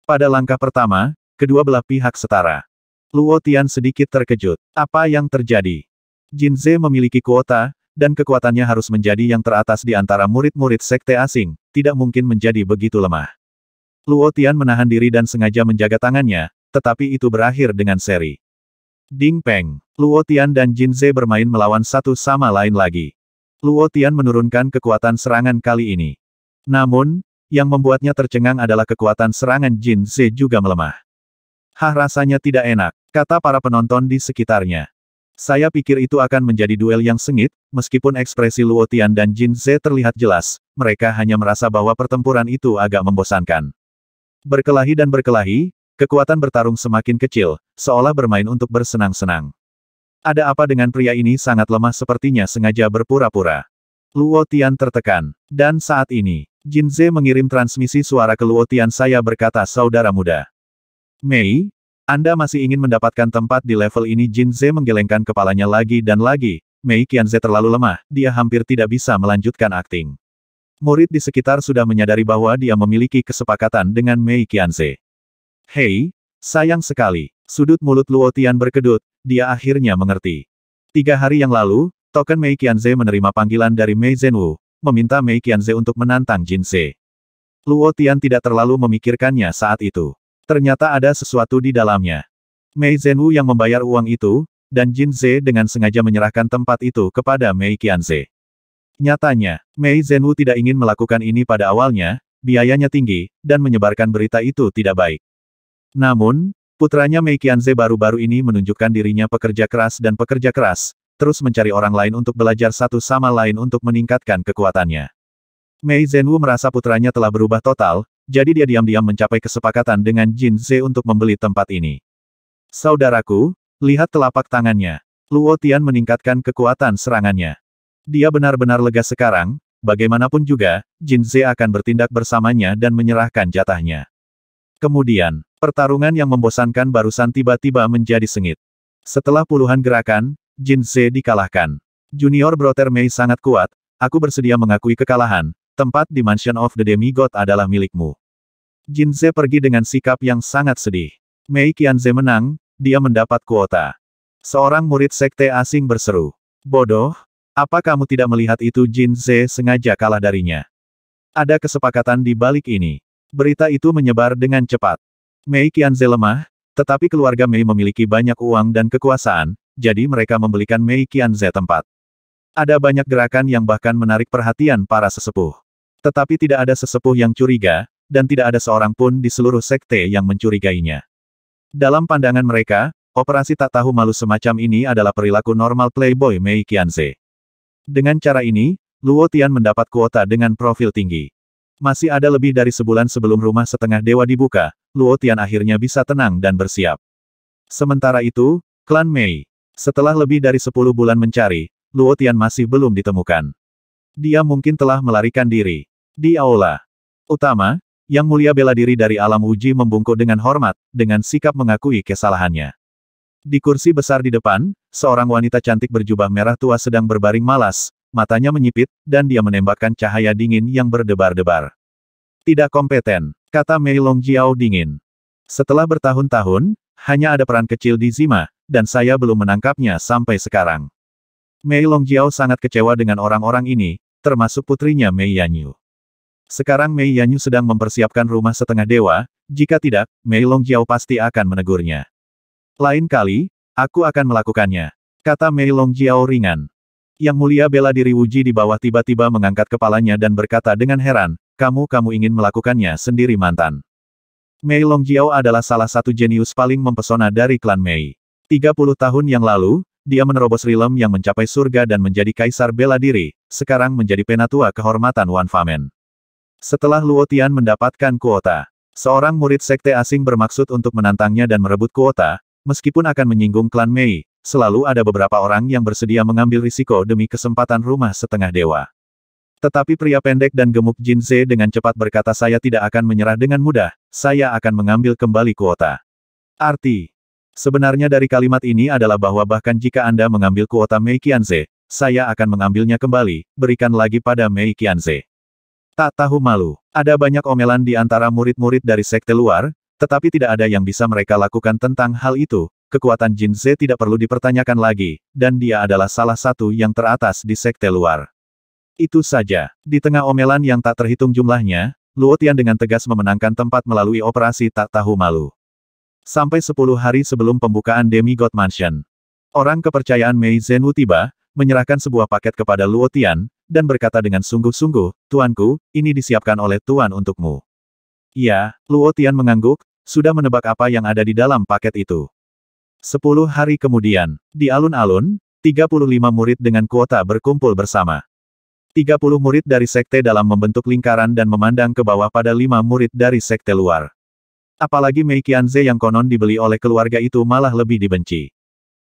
Pada langkah pertama, kedua belah pihak setara. Luo Tian sedikit terkejut. Apa yang terjadi? Jin Jinze memiliki kuota, dan kekuatannya harus menjadi yang teratas di antara murid-murid sekte asing, tidak mungkin menjadi begitu lemah. Luo Tian menahan diri dan sengaja menjaga tangannya, tetapi itu berakhir dengan seri. Ding Peng, Luo Tian dan Jin Ze bermain melawan satu sama lain lagi. Luo Tian menurunkan kekuatan serangan kali ini. Namun, yang membuatnya tercengang adalah kekuatan serangan Jin Ze juga melemah. Hah rasanya tidak enak, kata para penonton di sekitarnya. Saya pikir itu akan menjadi duel yang sengit, meskipun ekspresi Luo Tian dan Jin Ze terlihat jelas, mereka hanya merasa bahwa pertempuran itu agak membosankan. Berkelahi dan berkelahi, Kekuatan bertarung semakin kecil, seolah bermain untuk bersenang-senang. Ada apa dengan pria ini sangat lemah sepertinya sengaja berpura-pura. Luo Tian tertekan. Dan saat ini, Jinze mengirim transmisi suara ke Luo Tian saya berkata saudara muda. Mei, Anda masih ingin mendapatkan tempat di level ini Jinze menggelengkan kepalanya lagi dan lagi, Mei Qianze terlalu lemah, dia hampir tidak bisa melanjutkan akting. Murid di sekitar sudah menyadari bahwa dia memiliki kesepakatan dengan Mei Qianze. Hei, sayang sekali. Sudut mulut Luo Tian berkedut, dia akhirnya mengerti. Tiga hari yang lalu, token Mei Qianze menerima panggilan dari Mei Zhenwu, meminta Mei Qianze untuk menantang Jin Se. Luo Tian tidak terlalu memikirkannya saat itu. Ternyata ada sesuatu di dalamnya. Mei Zhenwu yang membayar uang itu, dan Jin Ze dengan sengaja menyerahkan tempat itu kepada Mei Qianze. Nyatanya, Mei Zhenwu tidak ingin melakukan ini pada awalnya, biayanya tinggi, dan menyebarkan berita itu tidak baik. Namun, putranya Mei Qianze baru-baru ini menunjukkan dirinya pekerja keras dan pekerja keras, terus mencari orang lain untuk belajar satu sama lain untuk meningkatkan kekuatannya. Mei Zhenwu merasa putranya telah berubah total, jadi dia diam-diam mencapai kesepakatan dengan Jin Ze untuk membeli tempat ini. Saudaraku, lihat telapak tangannya. Luo Tian meningkatkan kekuatan serangannya. Dia benar-benar lega sekarang, bagaimanapun juga, Jin Ze akan bertindak bersamanya dan menyerahkan jatahnya. Kemudian, pertarungan yang membosankan barusan tiba-tiba menjadi sengit. Setelah puluhan gerakan, Jin Ze dikalahkan. Junior Brother Mei sangat kuat, aku bersedia mengakui kekalahan, tempat di Mansion of the Demigod adalah milikmu. Jin Ze pergi dengan sikap yang sangat sedih. Mei Qianze menang, dia mendapat kuota. Seorang murid sekte asing berseru. Bodoh, apa kamu tidak melihat itu Jin Ze sengaja kalah darinya? Ada kesepakatan di balik ini. Berita itu menyebar dengan cepat. Mei Qianze lemah, tetapi keluarga Mei memiliki banyak uang dan kekuasaan, jadi mereka membelikan Mei Qianze tempat. Ada banyak gerakan yang bahkan menarik perhatian para sesepuh. Tetapi tidak ada sesepuh yang curiga, dan tidak ada seorang pun di seluruh sekte yang mencurigainya. Dalam pandangan mereka, operasi tak tahu malu semacam ini adalah perilaku normal playboy Mei Qianze. Dengan cara ini, Luo Tian mendapat kuota dengan profil tinggi. Masih ada lebih dari sebulan sebelum rumah setengah dewa dibuka, Luo Tian akhirnya bisa tenang dan bersiap. Sementara itu, klan Mei. Setelah lebih dari sepuluh bulan mencari, Luo Tian masih belum ditemukan. Dia mungkin telah melarikan diri. Di aula utama, yang mulia bela diri dari alam uji membungkuk dengan hormat, dengan sikap mengakui kesalahannya. Di kursi besar di depan, seorang wanita cantik berjubah merah tua sedang berbaring malas, matanya menyipit, dan dia menembakkan cahaya dingin yang berdebar-debar. Tidak kompeten, kata Mei Long Jiao dingin. Setelah bertahun-tahun, hanya ada peran kecil di Zima, dan saya belum menangkapnya sampai sekarang. Mei Long Jiao sangat kecewa dengan orang-orang ini, termasuk putrinya Mei Yanyu. Sekarang Mei Yanyu sedang mempersiapkan rumah setengah dewa, jika tidak, Mei Long Jiao pasti akan menegurnya. Lain kali, aku akan melakukannya, kata Mei Long Jiao ringan. Yang mulia bela diri Wuji di bawah tiba-tiba mengangkat kepalanya dan berkata dengan heran, kamu-kamu ingin melakukannya sendiri mantan. Mei Longjiao adalah salah satu jenius paling mempesona dari klan Mei. 30 tahun yang lalu, dia menerobos rilem yang mencapai surga dan menjadi kaisar bela diri, sekarang menjadi penatua kehormatan Wan Famen. Setelah Luo Tian mendapatkan kuota, seorang murid sekte asing bermaksud untuk menantangnya dan merebut kuota, meskipun akan menyinggung klan Mei, selalu ada beberapa orang yang bersedia mengambil risiko demi kesempatan rumah setengah dewa. Tetapi pria pendek dan gemuk Jin Ze dengan cepat berkata saya tidak akan menyerah dengan mudah, saya akan mengambil kembali kuota. Arti. Sebenarnya dari kalimat ini adalah bahwa bahkan jika Anda mengambil kuota Mei Qianze, saya akan mengambilnya kembali, berikan lagi pada Mei Qianze. Tak tahu malu, ada banyak omelan di antara murid-murid dari sekte luar, tetapi tidak ada yang bisa mereka lakukan tentang hal itu, kekuatan Jin Z tidak perlu dipertanyakan lagi, dan dia adalah salah satu yang teratas di sekte luar. Itu saja. Di tengah omelan yang tak terhitung jumlahnya, Luo Tian dengan tegas memenangkan tempat melalui operasi tak tahu malu. Sampai 10 hari sebelum pembukaan Demi God Mansion. Orang kepercayaan Mei Zhenwu tiba, menyerahkan sebuah paket kepada Luo Tian, dan berkata dengan sungguh-sungguh, Tuanku, ini disiapkan oleh Tuan untukmu. Ya, Luo Tian mengangguk, sudah menebak apa yang ada di dalam paket itu. Sepuluh hari kemudian, di alun-alun, 35 murid dengan kuota berkumpul bersama. 30 murid dari sekte dalam membentuk lingkaran dan memandang ke bawah pada lima murid dari sekte luar. Apalagi Mei Qianze yang konon dibeli oleh keluarga itu malah lebih dibenci.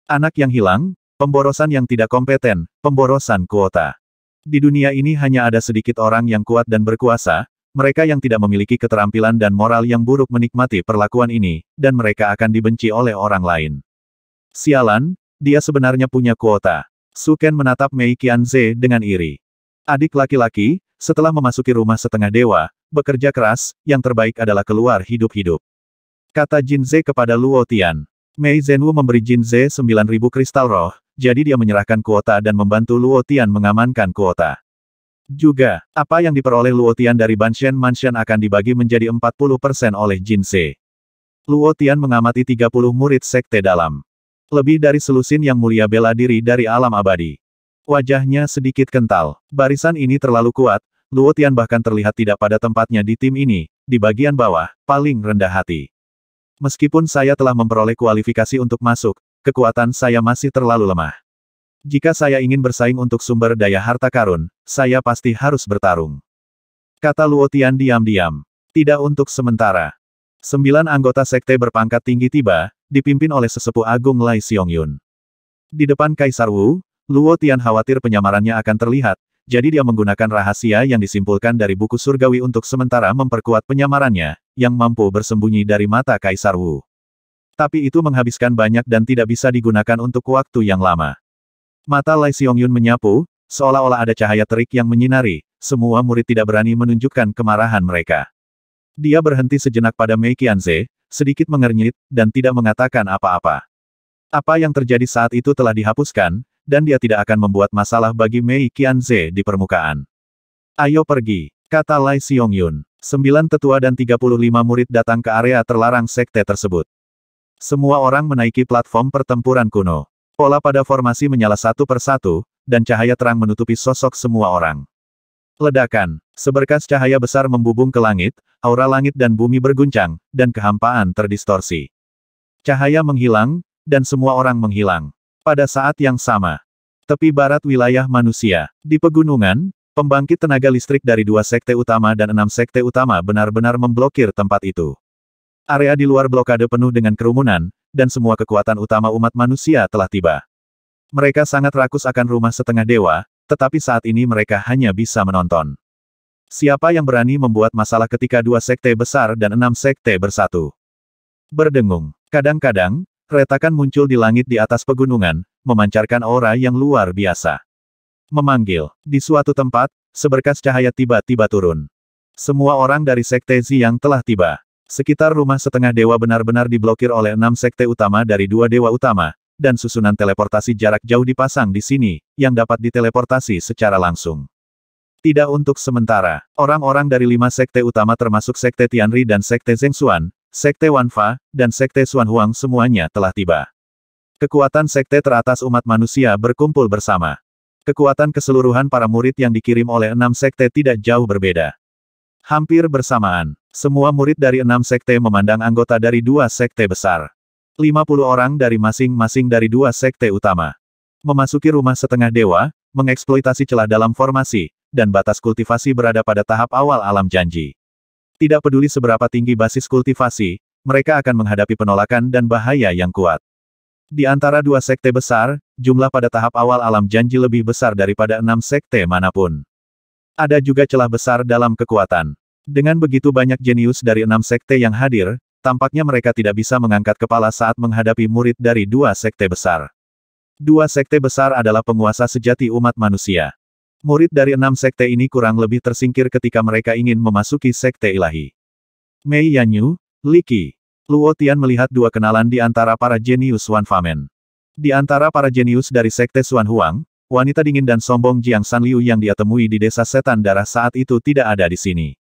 Anak yang hilang, pemborosan yang tidak kompeten, pemborosan kuota. Di dunia ini hanya ada sedikit orang yang kuat dan berkuasa, mereka yang tidak memiliki keterampilan dan moral yang buruk menikmati perlakuan ini, dan mereka akan dibenci oleh orang lain. Sialan, dia sebenarnya punya kuota. Suken menatap Mei Qianze dengan iri. Adik laki-laki, setelah memasuki rumah setengah dewa, bekerja keras, yang terbaik adalah keluar hidup-hidup. Kata Jinze kepada Luo Tian. Mei Zhenwu memberi Jinze 9000 kristal roh, jadi dia menyerahkan kuota dan membantu Luo Tian mengamankan kuota. Juga, apa yang diperoleh Luotian dari Banshen Mansion akan dibagi menjadi 40% oleh Jin Se. Luotian mengamati 30 murid sekte dalam. Lebih dari selusin yang mulia bela diri dari alam abadi. Wajahnya sedikit kental. Barisan ini terlalu kuat, Luotian bahkan terlihat tidak pada tempatnya di tim ini, di bagian bawah, paling rendah hati. Meskipun saya telah memperoleh kualifikasi untuk masuk, kekuatan saya masih terlalu lemah. Jika saya ingin bersaing untuk sumber daya harta karun, saya pasti harus bertarung. Kata Luotian diam-diam. Tidak untuk sementara. Sembilan anggota sekte berpangkat tinggi tiba, dipimpin oleh sesepuh agung Lai Xiongyun. Di depan Kaisar Wu, Luo Tian khawatir penyamarannya akan terlihat, jadi dia menggunakan rahasia yang disimpulkan dari buku surgawi untuk sementara memperkuat penyamarannya, yang mampu bersembunyi dari mata Kaisar Wu. Tapi itu menghabiskan banyak dan tidak bisa digunakan untuk waktu yang lama. Mata Lai Xiong Yun menyapu, seolah-olah ada cahaya terik yang menyinari, semua murid tidak berani menunjukkan kemarahan mereka. Dia berhenti sejenak pada Mei Qianze, sedikit mengernyit, dan tidak mengatakan apa-apa. Apa yang terjadi saat itu telah dihapuskan, dan dia tidak akan membuat masalah bagi Mei Qianze di permukaan. Ayo pergi, kata Lai Xiong Yun. Sembilan tetua dan 35 murid datang ke area terlarang sekte tersebut. Semua orang menaiki platform pertempuran kuno. Pola pada formasi menyala satu persatu, dan cahaya terang menutupi sosok semua orang. Ledakan, seberkas cahaya besar membubung ke langit, aura langit dan bumi berguncang, dan kehampaan terdistorsi. Cahaya menghilang, dan semua orang menghilang. Pada saat yang sama, tepi barat wilayah manusia, di pegunungan, Pembangkit tenaga listrik dari dua sekte utama dan enam sekte utama benar-benar memblokir tempat itu. Area di luar blokade penuh dengan kerumunan, dan semua kekuatan utama umat manusia telah tiba. Mereka sangat rakus akan rumah setengah dewa, tetapi saat ini mereka hanya bisa menonton. Siapa yang berani membuat masalah ketika dua sekte besar dan enam sekte bersatu? Berdengung. Kadang-kadang, retakan muncul di langit di atas pegunungan, memancarkan aura yang luar biasa. Memanggil. Di suatu tempat, seberkas cahaya tiba-tiba turun. Semua orang dari sekte Zi telah tiba. Sekitar rumah setengah dewa benar-benar diblokir oleh enam sekte utama dari dua dewa utama, dan susunan teleportasi jarak jauh dipasang di sini, yang dapat diteleportasi secara langsung. Tidak untuk sementara, orang-orang dari lima sekte utama termasuk sekte Tianri dan sekte Zengxuan, sekte Wanfa, dan sekte Xuanhuang semuanya telah tiba. Kekuatan sekte teratas umat manusia berkumpul bersama. Kekuatan keseluruhan para murid yang dikirim oleh enam sekte tidak jauh berbeda. Hampir bersamaan, semua murid dari enam sekte memandang anggota dari dua sekte besar. 50 orang dari masing-masing dari dua sekte utama. Memasuki rumah setengah dewa, mengeksploitasi celah dalam formasi, dan batas kultivasi berada pada tahap awal alam janji. Tidak peduli seberapa tinggi basis kultivasi, mereka akan menghadapi penolakan dan bahaya yang kuat. Di antara dua sekte besar, jumlah pada tahap awal alam janji lebih besar daripada enam sekte manapun. Ada juga celah besar dalam kekuatan. Dengan begitu banyak jenius dari enam sekte yang hadir, tampaknya mereka tidak bisa mengangkat kepala saat menghadapi murid dari dua sekte besar. Dua sekte besar adalah penguasa sejati umat manusia. Murid dari enam sekte ini kurang lebih tersingkir ketika mereka ingin memasuki sekte ilahi. Mei Yanyu, Qi, Luo Tian melihat dua kenalan di antara para jenius Wan Famen. Di antara para jenius dari sekte Xuan Huang, wanita dingin dan sombong Jiang San Liu yang dia temui di desa setan darah saat itu tidak ada di sini.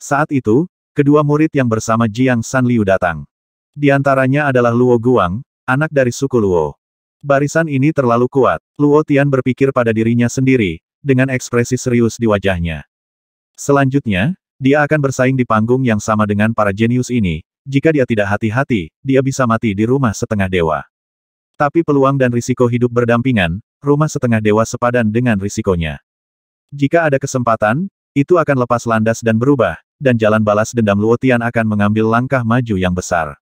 Saat itu, kedua murid yang bersama Jiang San Liu datang. Di antaranya adalah Luo Guang, anak dari suku Luo. Barisan ini terlalu kuat. Luo Tian berpikir pada dirinya sendiri, dengan ekspresi serius di wajahnya. Selanjutnya, dia akan bersaing di panggung yang sama dengan para jenius ini. Jika dia tidak hati-hati, dia bisa mati di rumah setengah dewa. Tapi peluang dan risiko hidup berdampingan, rumah setengah dewa sepadan dengan risikonya. Jika ada kesempatan, itu akan lepas landas dan berubah, dan jalan balas dendam Luotian akan mengambil langkah maju yang besar.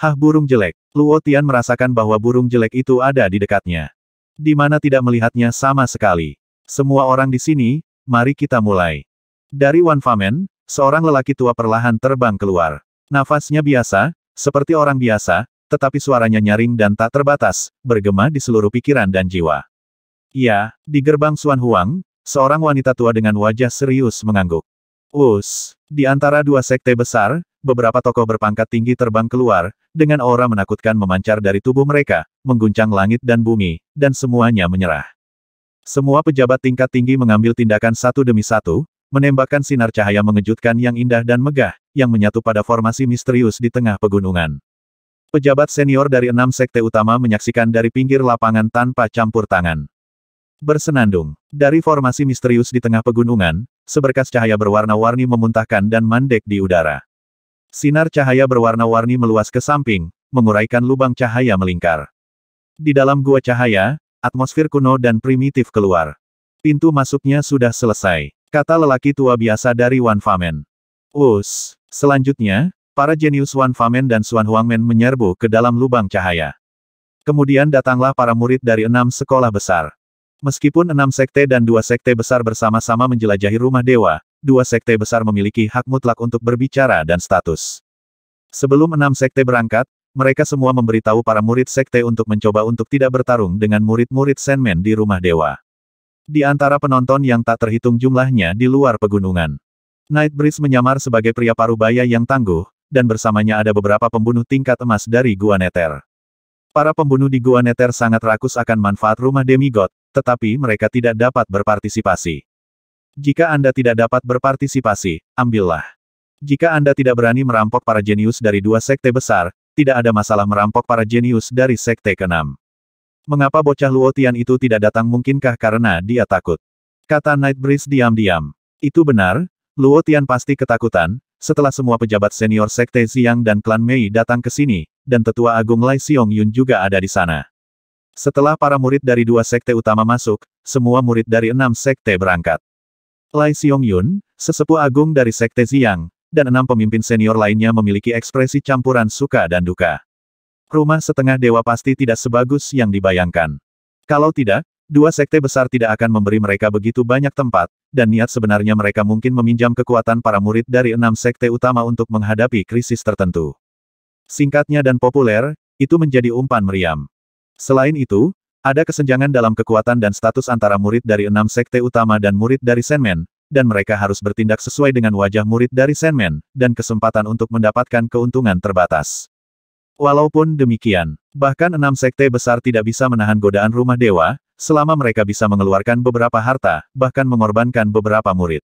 Hah burung jelek, Luotian merasakan bahwa burung jelek itu ada di dekatnya. Di mana tidak melihatnya sama sekali. Semua orang di sini, mari kita mulai. Dari Wan Famen, seorang lelaki tua perlahan terbang keluar. Nafasnya biasa, seperti orang biasa, tetapi suaranya nyaring dan tak terbatas, bergema di seluruh pikiran dan jiwa. Ya, di gerbang Suan Huang, seorang wanita tua dengan wajah serius mengangguk. Us, di antara dua sekte besar, beberapa tokoh berpangkat tinggi terbang keluar, dengan aura menakutkan memancar dari tubuh mereka, mengguncang langit dan bumi, dan semuanya menyerah. Semua pejabat tingkat tinggi mengambil tindakan satu demi satu, menembakkan sinar cahaya mengejutkan yang indah dan megah, yang menyatu pada formasi misterius di tengah pegunungan. Pejabat senior dari enam sekte utama menyaksikan dari pinggir lapangan tanpa campur tangan bersenandung. Dari formasi misterius di tengah pegunungan, seberkas cahaya berwarna-warni memuntahkan dan mandek di udara. Sinar cahaya berwarna-warni meluas ke samping, menguraikan lubang cahaya melingkar. Di dalam gua cahaya, atmosfer kuno dan primitif keluar. Pintu masuknya sudah selesai, kata lelaki tua biasa dari Wan Famen. Us. Selanjutnya, para jenius Wan Famen dan Suan Huangmen menyerbu ke dalam lubang cahaya. Kemudian datanglah para murid dari enam sekolah besar. Meskipun enam sekte dan dua sekte besar bersama-sama menjelajahi rumah dewa, dua sekte besar memiliki hak mutlak untuk berbicara dan status. Sebelum enam sekte berangkat, mereka semua memberitahu para murid sekte untuk mencoba untuk tidak bertarung dengan murid-murid Senmen di rumah dewa. Di antara penonton yang tak terhitung jumlahnya di luar pegunungan. Night menyamar sebagai pria parubaya yang tangguh, dan bersamanya ada beberapa pembunuh tingkat emas dari Gua Neter. Para pembunuh di Gua Neter sangat rakus akan manfaat rumah demigod, tetapi mereka tidak dapat berpartisipasi. Jika Anda tidak dapat berpartisipasi, ambillah. Jika Anda tidak berani merampok para jenius dari dua sekte besar, tidak ada masalah merampok para jenius dari sekte keenam. Mengapa bocah Luotian itu tidak datang mungkinkah karena dia takut? Kata Nightbreeze diam-diam. Itu benar, Luotian pasti ketakutan, setelah semua pejabat senior sekte Xiang dan klan Mei datang ke sini, dan tetua agung Lai Xiong Yun juga ada di sana. Setelah para murid dari dua sekte utama masuk, semua murid dari enam sekte berangkat. Lai Xiong Yun, sesepuh agung dari sekte Ziyang, dan enam pemimpin senior lainnya memiliki ekspresi campuran suka dan duka. Rumah setengah dewa pasti tidak sebagus yang dibayangkan. Kalau tidak, dua sekte besar tidak akan memberi mereka begitu banyak tempat, dan niat sebenarnya mereka mungkin meminjam kekuatan para murid dari enam sekte utama untuk menghadapi krisis tertentu. Singkatnya dan populer, itu menjadi umpan meriam. Selain itu, ada kesenjangan dalam kekuatan dan status antara murid dari enam sekte utama dan murid dari Senmen, dan mereka harus bertindak sesuai dengan wajah murid dari Senmen, dan kesempatan untuk mendapatkan keuntungan terbatas. Walaupun demikian, bahkan enam sekte besar tidak bisa menahan godaan rumah dewa, selama mereka bisa mengeluarkan beberapa harta, bahkan mengorbankan beberapa murid.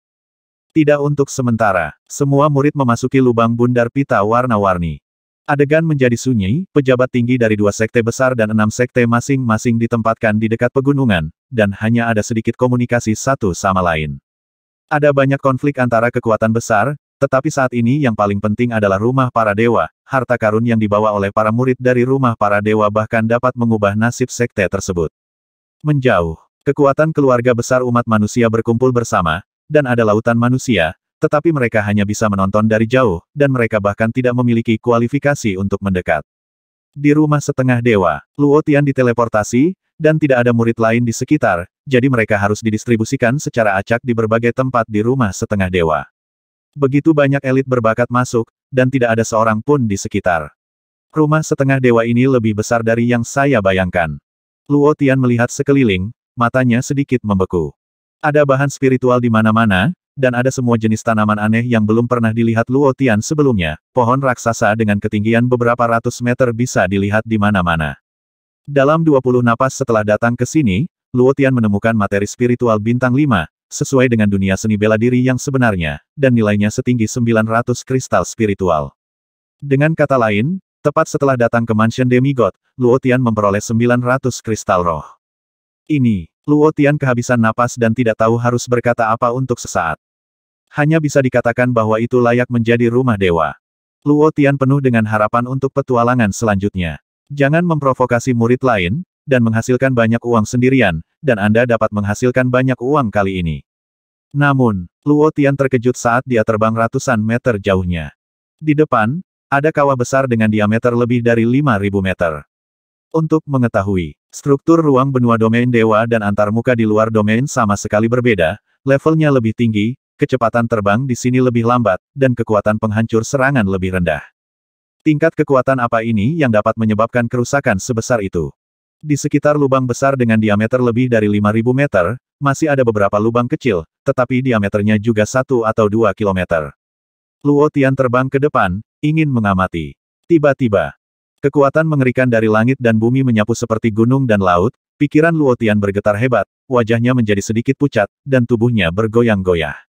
Tidak untuk sementara, semua murid memasuki lubang bundar pita warna-warni. Adegan menjadi sunyi, pejabat tinggi dari dua sekte besar dan enam sekte masing-masing ditempatkan di dekat pegunungan, dan hanya ada sedikit komunikasi satu sama lain. Ada banyak konflik antara kekuatan besar, tetapi saat ini yang paling penting adalah rumah para dewa, harta karun yang dibawa oleh para murid dari rumah para dewa bahkan dapat mengubah nasib sekte tersebut. Menjauh, kekuatan keluarga besar umat manusia berkumpul bersama, dan ada lautan manusia, tetapi mereka hanya bisa menonton dari jauh, dan mereka bahkan tidak memiliki kualifikasi untuk mendekat. Di rumah setengah dewa, Luo Tian diteleportasi, dan tidak ada murid lain di sekitar, jadi mereka harus didistribusikan secara acak di berbagai tempat di rumah setengah dewa. Begitu banyak elit berbakat masuk, dan tidak ada seorang pun di sekitar. Rumah setengah dewa ini lebih besar dari yang saya bayangkan. Luo Tian melihat sekeliling, matanya sedikit membeku. Ada bahan spiritual di mana-mana, dan ada semua jenis tanaman aneh yang belum pernah dilihat Luo Tian sebelumnya, pohon raksasa dengan ketinggian beberapa ratus meter bisa dilihat di mana-mana. Dalam 20 napas setelah datang ke sini, Luo Tian menemukan materi spiritual bintang 5, sesuai dengan dunia seni bela diri yang sebenarnya, dan nilainya setinggi 900 kristal spiritual. Dengan kata lain, tepat setelah datang ke Mansion Demigod, Luo Tian memperoleh 900 kristal roh. Ini, Luo Tian kehabisan napas dan tidak tahu harus berkata apa untuk sesaat hanya bisa dikatakan bahwa itu layak menjadi rumah dewa. Luo Tian penuh dengan harapan untuk petualangan selanjutnya. Jangan memprovokasi murid lain, dan menghasilkan banyak uang sendirian, dan Anda dapat menghasilkan banyak uang kali ini. Namun, Luo Tian terkejut saat dia terbang ratusan meter jauhnya. Di depan, ada kawah besar dengan diameter lebih dari 5.000 meter. Untuk mengetahui struktur ruang benua domain dewa dan antarmuka di luar domain sama sekali berbeda, levelnya lebih tinggi, kecepatan terbang di sini lebih lambat, dan kekuatan penghancur serangan lebih rendah. Tingkat kekuatan apa ini yang dapat menyebabkan kerusakan sebesar itu? Di sekitar lubang besar dengan diameter lebih dari 5.000 meter, masih ada beberapa lubang kecil, tetapi diameternya juga 1 atau 2 kilometer. Luo Tian terbang ke depan, ingin mengamati. Tiba-tiba, kekuatan mengerikan dari langit dan bumi menyapu seperti gunung dan laut, pikiran Luo Tian bergetar hebat, wajahnya menjadi sedikit pucat, dan tubuhnya bergoyang-goyah.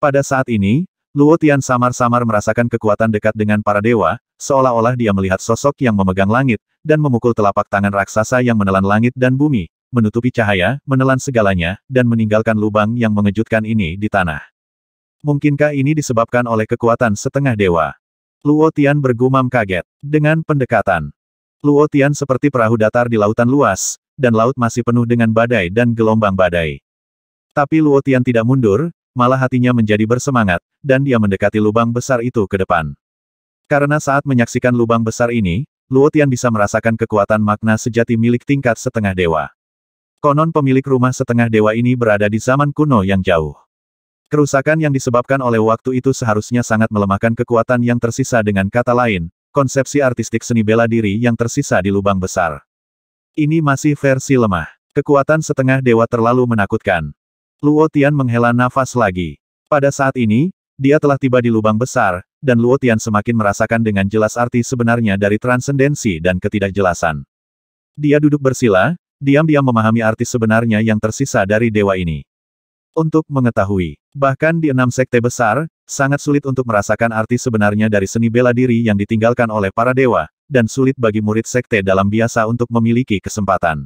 Pada saat ini, Luo Tian samar-samar merasakan kekuatan dekat dengan para dewa, seolah-olah dia melihat sosok yang memegang langit, dan memukul telapak tangan raksasa yang menelan langit dan bumi, menutupi cahaya, menelan segalanya, dan meninggalkan lubang yang mengejutkan ini di tanah. Mungkinkah ini disebabkan oleh kekuatan setengah dewa? Luo Tian bergumam kaget. Dengan pendekatan, Luo Tian seperti perahu datar di lautan luas, dan laut masih penuh dengan badai dan gelombang badai. Tapi Luo Tian tidak mundur, malah hatinya menjadi bersemangat, dan dia mendekati lubang besar itu ke depan. Karena saat menyaksikan lubang besar ini, Luotian bisa merasakan kekuatan makna sejati milik tingkat setengah dewa. Konon pemilik rumah setengah dewa ini berada di zaman kuno yang jauh. Kerusakan yang disebabkan oleh waktu itu seharusnya sangat melemahkan kekuatan yang tersisa dengan kata lain, konsepsi artistik seni bela diri yang tersisa di lubang besar. Ini masih versi lemah. Kekuatan setengah dewa terlalu menakutkan. Luo Tian menghela nafas lagi. Pada saat ini, dia telah tiba di lubang besar, dan Luo Tian semakin merasakan dengan jelas arti sebenarnya dari transendensi dan ketidakjelasan. Dia duduk bersila, diam-diam memahami arti sebenarnya yang tersisa dari dewa ini. Untuk mengetahui, bahkan di enam sekte besar, sangat sulit untuk merasakan arti sebenarnya dari seni bela diri yang ditinggalkan oleh para dewa, dan sulit bagi murid sekte dalam biasa untuk memiliki kesempatan.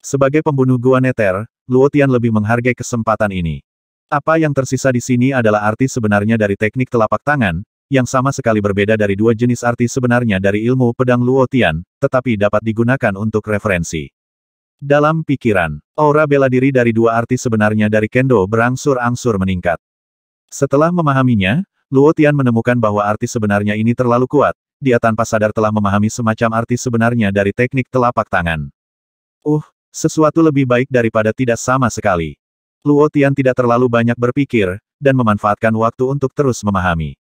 Sebagai pembunuh gua neter, Luo Tian lebih menghargai kesempatan ini. Apa yang tersisa di sini adalah arti sebenarnya dari teknik telapak tangan, yang sama sekali berbeda dari dua jenis arti sebenarnya dari ilmu pedang Luo Tian, tetapi dapat digunakan untuk referensi. Dalam pikiran, aura bela diri dari dua arti sebenarnya dari Kendo berangsur-angsur meningkat. Setelah memahaminya, Luo Tian menemukan bahwa arti sebenarnya ini terlalu kuat, dia tanpa sadar telah memahami semacam arti sebenarnya dari teknik telapak tangan. Uh, sesuatu lebih baik daripada tidak sama sekali. Luo Tian tidak terlalu banyak berpikir, dan memanfaatkan waktu untuk terus memahami.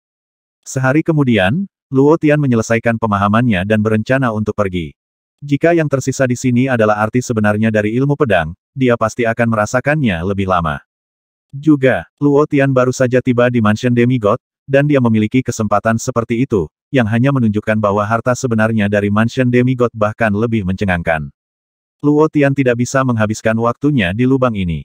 Sehari kemudian, Luo Tian menyelesaikan pemahamannya dan berencana untuk pergi. Jika yang tersisa di sini adalah arti sebenarnya dari ilmu pedang, dia pasti akan merasakannya lebih lama. Juga, Luo Tian baru saja tiba di Mansion Demigod, dan dia memiliki kesempatan seperti itu, yang hanya menunjukkan bahwa harta sebenarnya dari Mansion Demigod bahkan lebih mencengangkan. Luo Tian tidak bisa menghabiskan waktunya di lubang ini.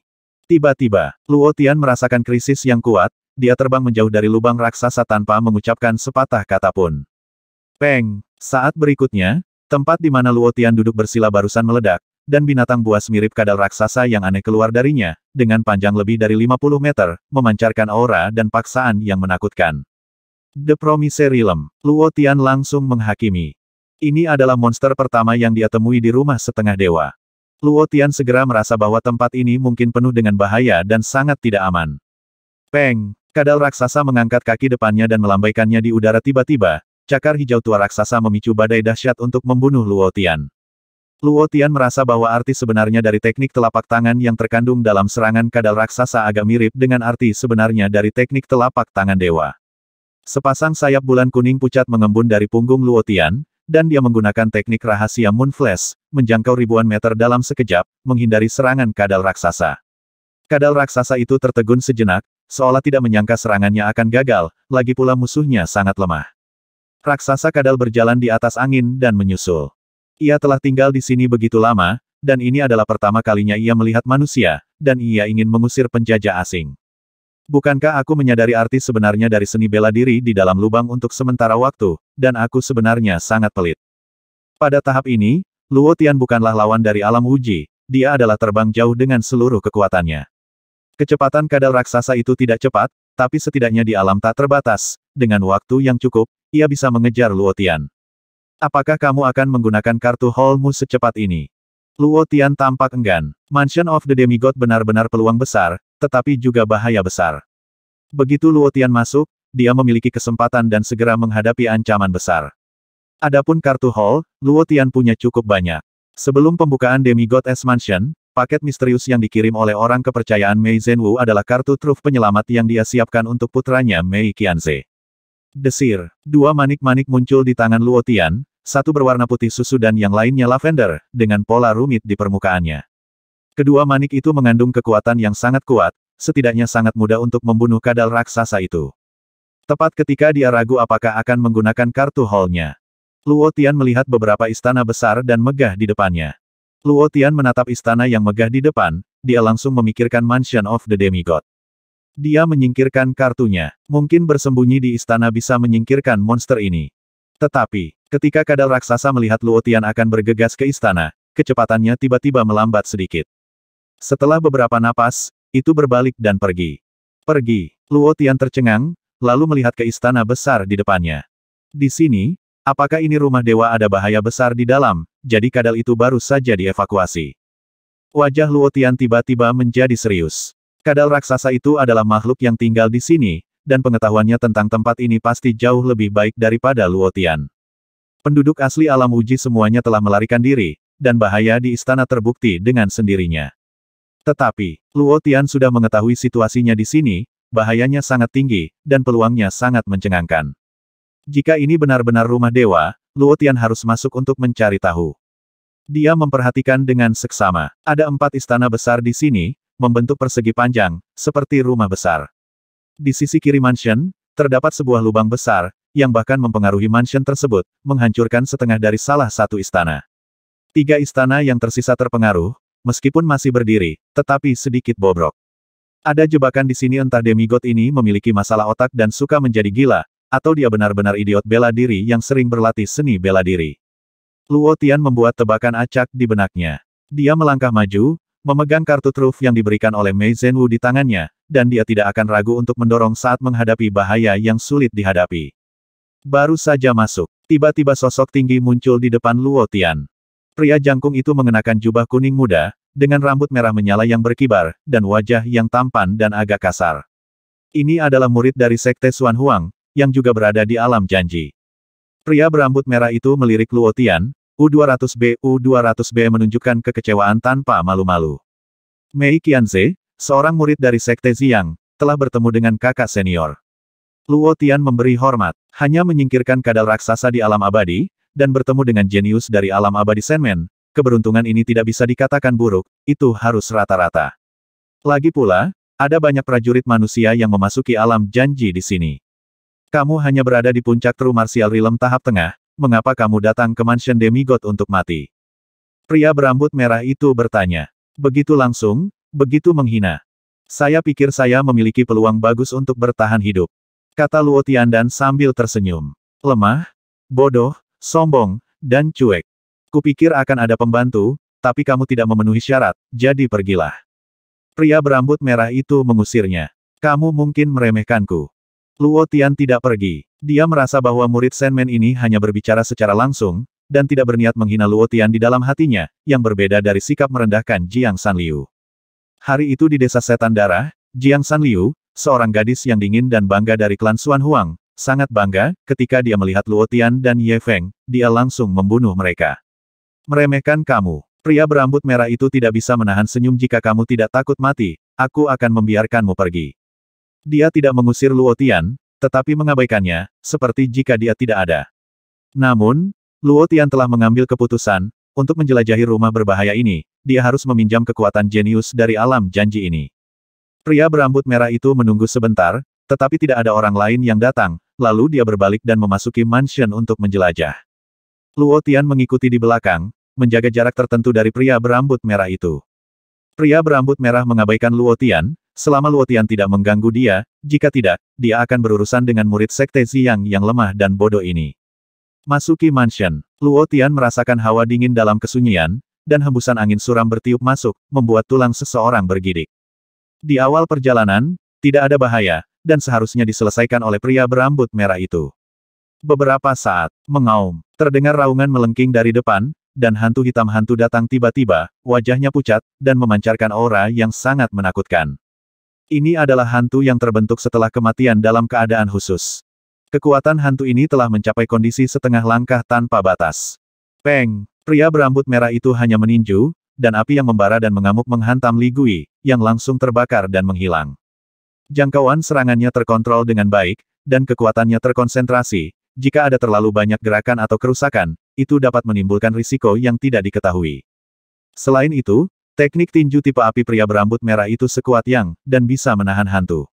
Tiba-tiba, Luo Tian merasakan krisis yang kuat, dia terbang menjauh dari lubang raksasa tanpa mengucapkan sepatah kata pun. Peng! Saat berikutnya, tempat di mana Luo Tian duduk bersila barusan meledak, dan binatang buas mirip kadal raksasa yang aneh keluar darinya, dengan panjang lebih dari 50 meter, memancarkan aura dan paksaan yang menakutkan. The Promiserium, Luo Tian langsung menghakimi. Ini adalah monster pertama yang dia temui di rumah setengah dewa. Luo Tian segera merasa bahwa tempat ini mungkin penuh dengan bahaya dan sangat tidak aman. Peng! Kadal raksasa mengangkat kaki depannya dan melambaikannya di udara tiba-tiba, cakar hijau tua raksasa memicu badai dahsyat untuk membunuh Luo Tian. Luo Tian merasa bahwa arti sebenarnya dari teknik telapak tangan yang terkandung dalam serangan kadal raksasa agak mirip dengan arti sebenarnya dari teknik telapak tangan dewa. Sepasang sayap bulan kuning pucat mengembun dari punggung Luo Tian, dan dia menggunakan teknik rahasia Moon Flash, menjangkau ribuan meter dalam sekejap, menghindari serangan kadal raksasa. Kadal raksasa itu tertegun sejenak, seolah tidak menyangka serangannya akan gagal, lagi pula musuhnya sangat lemah. Raksasa kadal berjalan di atas angin dan menyusul. Ia telah tinggal di sini begitu lama, dan ini adalah pertama kalinya ia melihat manusia, dan ia ingin mengusir penjajah asing. Bukankah aku menyadari arti sebenarnya dari seni bela diri di dalam lubang untuk sementara waktu, dan aku sebenarnya sangat pelit. Pada tahap ini, Luo Tian bukanlah lawan dari alam Wuji. dia adalah terbang jauh dengan seluruh kekuatannya. Kecepatan kadal raksasa itu tidak cepat, tapi setidaknya di alam tak terbatas, dengan waktu yang cukup, ia bisa mengejar Luo Tian. Apakah kamu akan menggunakan kartu Hallmu secepat ini? Luo Tian tampak enggan. Mansion of the Demigod benar-benar peluang besar, tetapi juga bahaya besar. Begitu Luotian masuk, dia memiliki kesempatan dan segera menghadapi ancaman besar. Adapun kartu Hall, Luotian punya cukup banyak. Sebelum pembukaan Demigod S Mansion, paket misterius yang dikirim oleh orang kepercayaan Mei Zhenwu adalah kartu truf penyelamat yang dia siapkan untuk putranya Mei Qianze. Desir, dua manik-manik muncul di tangan Luotian, satu berwarna putih susu dan yang lainnya lavender, dengan pola rumit di permukaannya. Kedua manik itu mengandung kekuatan yang sangat kuat, setidaknya sangat mudah untuk membunuh kadal raksasa itu. Tepat ketika dia ragu apakah akan menggunakan kartu hall-nya. Luo Tian melihat beberapa istana besar dan megah di depannya. Luo Tian menatap istana yang megah di depan, dia langsung memikirkan Mansion of the Demigod. Dia menyingkirkan kartunya. Mungkin bersembunyi di istana bisa menyingkirkan monster ini. Tetapi, ketika kadal raksasa melihat Luo Tian akan bergegas ke istana, kecepatannya tiba-tiba melambat sedikit. Setelah beberapa napas, itu berbalik dan pergi. Pergi. Luo Tian tercengang, lalu melihat ke istana besar di depannya. Di sini, apakah ini rumah dewa ada bahaya besar di dalam, jadi kadal itu baru saja dievakuasi. Wajah Luo Tian tiba-tiba menjadi serius. Kadal raksasa itu adalah makhluk yang tinggal di sini, dan pengetahuannya tentang tempat ini pasti jauh lebih baik daripada Luo Tian. Penduduk asli alam uji semuanya telah melarikan diri, dan bahaya di istana terbukti dengan sendirinya. Tetapi, Luo Tian sudah mengetahui situasinya di sini, bahayanya sangat tinggi, dan peluangnya sangat mencengangkan. Jika ini benar-benar rumah dewa, Luo Tian harus masuk untuk mencari tahu. Dia memperhatikan dengan seksama. Ada empat istana besar di sini, membentuk persegi panjang, seperti rumah besar. Di sisi kiri mansion, terdapat sebuah lubang besar, yang bahkan mempengaruhi mansion tersebut, menghancurkan setengah dari salah satu istana. Tiga istana yang tersisa terpengaruh, meskipun masih berdiri, tetapi sedikit bobrok. Ada jebakan di sini entah demigod ini memiliki masalah otak dan suka menjadi gila, atau dia benar-benar idiot bela diri yang sering berlatih seni bela diri. Luo Tian membuat tebakan acak di benaknya. Dia melangkah maju, memegang kartu truf yang diberikan oleh Mei Zhenwu di tangannya, dan dia tidak akan ragu untuk mendorong saat menghadapi bahaya yang sulit dihadapi. Baru saja masuk, tiba-tiba sosok tinggi muncul di depan Luo Tian. Pria jangkung itu mengenakan jubah kuning muda, dengan rambut merah menyala yang berkibar, dan wajah yang tampan dan agak kasar. Ini adalah murid dari Sekte Xuan Huang, yang juga berada di alam janji. Pria berambut merah itu melirik Luotian, U200B U200B menunjukkan kekecewaan tanpa malu-malu. Mei Qianze, seorang murid dari Sekte Ziyang, telah bertemu dengan kakak senior. Luotian memberi hormat, hanya menyingkirkan kadal raksasa di alam abadi, dan bertemu dengan jenius dari alam abadi Senmen, keberuntungan ini tidak bisa dikatakan buruk, itu harus rata-rata. Lagi pula, ada banyak prajurit manusia yang memasuki alam janji di sini. Kamu hanya berada di puncak True Martial Realm tahap tengah, mengapa kamu datang ke Mansion Demigod untuk mati? Pria berambut merah itu bertanya. Begitu langsung, begitu menghina. Saya pikir saya memiliki peluang bagus untuk bertahan hidup. Kata Luotian dan sambil tersenyum. Lemah? Bodoh? sombong, dan cuek. Kupikir akan ada pembantu, tapi kamu tidak memenuhi syarat, jadi pergilah. Pria berambut merah itu mengusirnya. Kamu mungkin meremehkanku. Luo Tian tidak pergi. Dia merasa bahwa murid Senmen ini hanya berbicara secara langsung, dan tidak berniat menghina Luo Tian di dalam hatinya, yang berbeda dari sikap merendahkan Jiang San Liu. Hari itu di desa Setan Darah, Jiang San Liu, seorang gadis yang dingin dan bangga dari klan Xuan Huang, Sangat bangga, ketika dia melihat Luotian dan Ye Feng, dia langsung membunuh mereka. Meremehkan kamu. Pria berambut merah itu tidak bisa menahan senyum jika kamu tidak takut mati, aku akan membiarkanmu pergi. Dia tidak mengusir Luotian, tetapi mengabaikannya, seperti jika dia tidak ada. Namun, Luotian telah mengambil keputusan, untuk menjelajahi rumah berbahaya ini, dia harus meminjam kekuatan jenius dari alam janji ini. Pria berambut merah itu menunggu sebentar, tetapi tidak ada orang lain yang datang, lalu dia berbalik dan memasuki mansion untuk menjelajah. Luo Tian mengikuti di belakang, menjaga jarak tertentu dari pria berambut merah itu. Pria berambut merah mengabaikan Luo Tian, selama Luo Tian tidak mengganggu dia, jika tidak, dia akan berurusan dengan murid Sekte Ziyang yang lemah dan bodoh ini. Masuki mansion, Luo Tian merasakan hawa dingin dalam kesunyian, dan hembusan angin suram bertiup masuk, membuat tulang seseorang bergidik. Di awal perjalanan, tidak ada bahaya, dan seharusnya diselesaikan oleh pria berambut merah itu. Beberapa saat, mengaum, terdengar raungan melengking dari depan, dan hantu hitam hantu datang tiba-tiba, wajahnya pucat, dan memancarkan aura yang sangat menakutkan. Ini adalah hantu yang terbentuk setelah kematian dalam keadaan khusus. Kekuatan hantu ini telah mencapai kondisi setengah langkah tanpa batas. Peng, pria berambut merah itu hanya meninju, dan api yang membara dan mengamuk menghantam Ligui, yang langsung terbakar dan menghilang. Jangkauan serangannya terkontrol dengan baik, dan kekuatannya terkonsentrasi. Jika ada terlalu banyak gerakan atau kerusakan, itu dapat menimbulkan risiko yang tidak diketahui. Selain itu, teknik tinju tipe api pria berambut merah itu sekuat yang, dan bisa menahan hantu.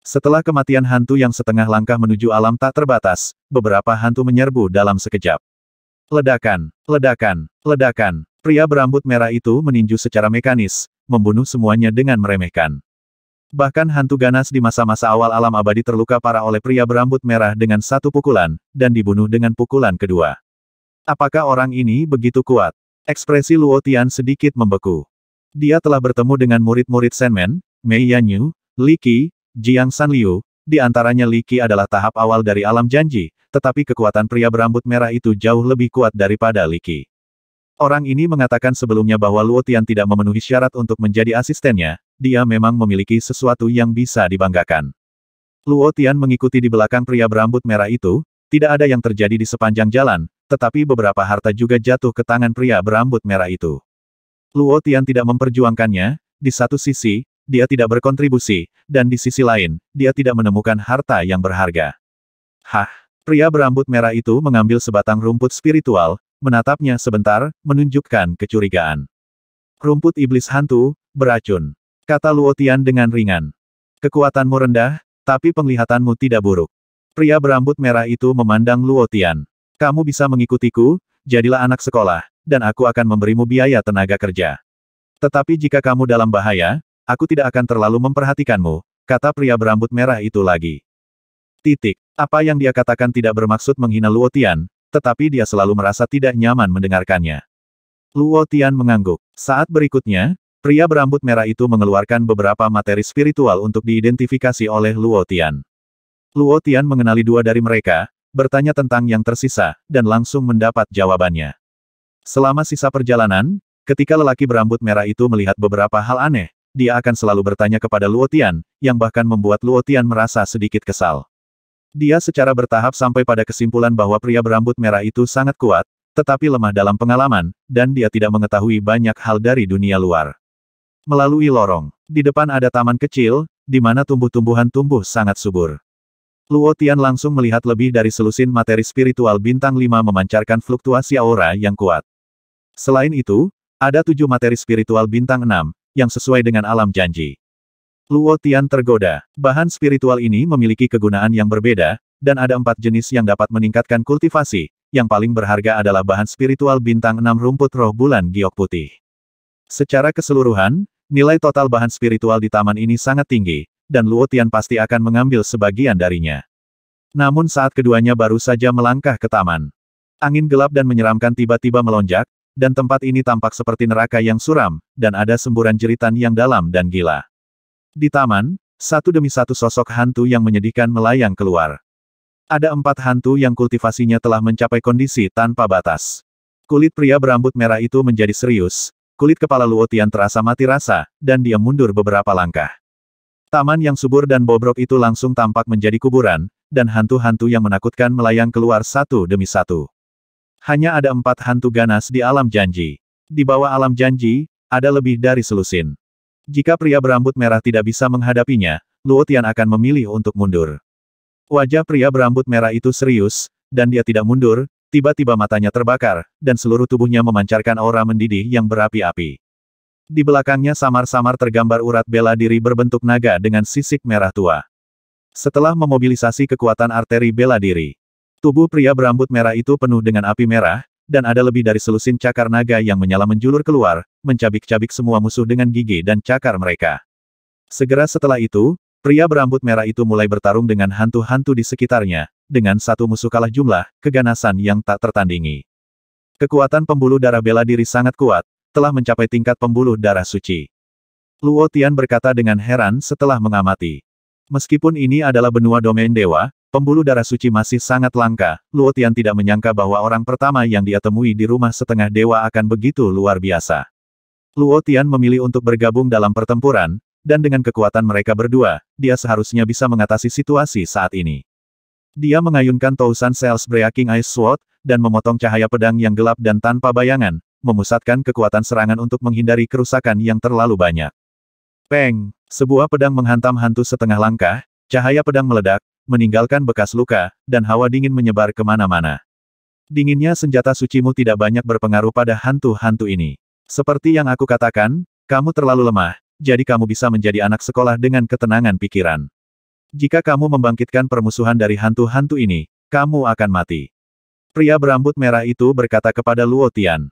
Setelah kematian hantu yang setengah langkah menuju alam tak terbatas, beberapa hantu menyerbu dalam sekejap. Ledakan, ledakan, ledakan, pria berambut merah itu meninju secara mekanis, membunuh semuanya dengan meremehkan. Bahkan hantu ganas di masa-masa awal alam abadi terluka parah oleh pria berambut merah dengan satu pukulan, dan dibunuh dengan pukulan kedua. Apakah orang ini begitu kuat? Ekspresi Luo Tian sedikit membeku. Dia telah bertemu dengan murid-murid Senmen, Mei Yanyu, Li Qi, Jiang San Liu, di antaranya Li Qi adalah tahap awal dari alam janji, tetapi kekuatan pria berambut merah itu jauh lebih kuat daripada Li Qi. Orang ini mengatakan sebelumnya bahwa Luo Tian tidak memenuhi syarat untuk menjadi asistennya, dia memang memiliki sesuatu yang bisa dibanggakan. Luo Tian mengikuti di belakang pria berambut merah itu, tidak ada yang terjadi di sepanjang jalan, tetapi beberapa harta juga jatuh ke tangan pria berambut merah itu. Luo Tian tidak memperjuangkannya, di satu sisi, dia tidak berkontribusi, dan di sisi lain, dia tidak menemukan harta yang berharga. Hah, pria berambut merah itu mengambil sebatang rumput spiritual, menatapnya sebentar, menunjukkan kecurigaan. Rumput iblis hantu, beracun. Kata Luotian dengan ringan. Kekuatanmu rendah, tapi penglihatanmu tidak buruk. Pria berambut merah itu memandang Luotian. Kamu bisa mengikutiku, jadilah anak sekolah, dan aku akan memberimu biaya tenaga kerja. Tetapi jika kamu dalam bahaya, aku tidak akan terlalu memperhatikanmu, kata pria berambut merah itu lagi. Titik. Apa yang dia katakan tidak bermaksud menghina Luotian, tetapi dia selalu merasa tidak nyaman mendengarkannya. Luotian mengangguk. Saat berikutnya, Pria berambut merah itu mengeluarkan beberapa materi spiritual untuk diidentifikasi oleh Luo Tian. Luo Tian mengenali dua dari mereka, bertanya tentang yang tersisa, dan langsung mendapat jawabannya. Selama sisa perjalanan, ketika lelaki berambut merah itu melihat beberapa hal aneh, dia akan selalu bertanya kepada Luo Tian, yang bahkan membuat Luo Tian merasa sedikit kesal. Dia secara bertahap sampai pada kesimpulan bahwa pria berambut merah itu sangat kuat, tetapi lemah dalam pengalaman, dan dia tidak mengetahui banyak hal dari dunia luar. Melalui lorong, di depan ada taman kecil, di mana tumbuh-tumbuhan tumbuh sangat subur. Luo Tian langsung melihat lebih dari selusin materi spiritual bintang lima memancarkan fluktuasi aura yang kuat. Selain itu, ada tujuh materi spiritual bintang enam, yang sesuai dengan alam janji. Luo Tian tergoda. Bahan spiritual ini memiliki kegunaan yang berbeda, dan ada empat jenis yang dapat meningkatkan kultivasi, yang paling berharga adalah bahan spiritual bintang enam rumput roh bulan giok putih. Secara keseluruhan, Nilai total bahan spiritual di taman ini sangat tinggi, dan Luo Tian pasti akan mengambil sebagian darinya. Namun saat keduanya baru saja melangkah ke taman, angin gelap dan menyeramkan tiba-tiba melonjak, dan tempat ini tampak seperti neraka yang suram, dan ada semburan jeritan yang dalam dan gila. Di taman, satu demi satu sosok hantu yang menyedihkan melayang keluar. Ada empat hantu yang kultivasinya telah mencapai kondisi tanpa batas. Kulit pria berambut merah itu menjadi serius, Kulit kepala Luotian terasa mati rasa, dan dia mundur beberapa langkah. Taman yang subur dan bobrok itu langsung tampak menjadi kuburan, dan hantu-hantu yang menakutkan melayang keluar satu demi satu. Hanya ada empat hantu ganas di alam janji. Di bawah alam janji, ada lebih dari selusin. Jika pria berambut merah tidak bisa menghadapinya, Luotian akan memilih untuk mundur. Wajah pria berambut merah itu serius, dan dia tidak mundur, Tiba-tiba matanya terbakar, dan seluruh tubuhnya memancarkan aura mendidih yang berapi-api. Di belakangnya samar-samar tergambar urat bela diri berbentuk naga dengan sisik merah tua. Setelah memobilisasi kekuatan arteri bela diri, tubuh pria berambut merah itu penuh dengan api merah, dan ada lebih dari selusin cakar naga yang menyala menjulur keluar, mencabik-cabik semua musuh dengan gigi dan cakar mereka. Segera setelah itu, Pria berambut merah itu mulai bertarung dengan hantu-hantu di sekitarnya, dengan satu musuh kalah jumlah, keganasan yang tak tertandingi. Kekuatan pembuluh darah bela diri sangat kuat, telah mencapai tingkat pembuluh darah suci. Luo Tian berkata dengan heran setelah mengamati. Meskipun ini adalah benua domain dewa, pembuluh darah suci masih sangat langka, Luo Tian tidak menyangka bahwa orang pertama yang dia temui di rumah setengah dewa akan begitu luar biasa. Luo Tian memilih untuk bergabung dalam pertempuran, dan dengan kekuatan mereka berdua, dia seharusnya bisa mengatasi situasi saat ini. Dia mengayunkan Tousan Cells Breaking Ice Sword, dan memotong cahaya pedang yang gelap dan tanpa bayangan, memusatkan kekuatan serangan untuk menghindari kerusakan yang terlalu banyak. Peng! Sebuah pedang menghantam hantu setengah langkah, cahaya pedang meledak, meninggalkan bekas luka, dan hawa dingin menyebar kemana-mana. Dinginnya senjata sucimu tidak banyak berpengaruh pada hantu-hantu ini. Seperti yang aku katakan, kamu terlalu lemah, jadi kamu bisa menjadi anak sekolah dengan ketenangan pikiran. Jika kamu membangkitkan permusuhan dari hantu-hantu ini, kamu akan mati. Pria berambut merah itu berkata kepada Luo Tian.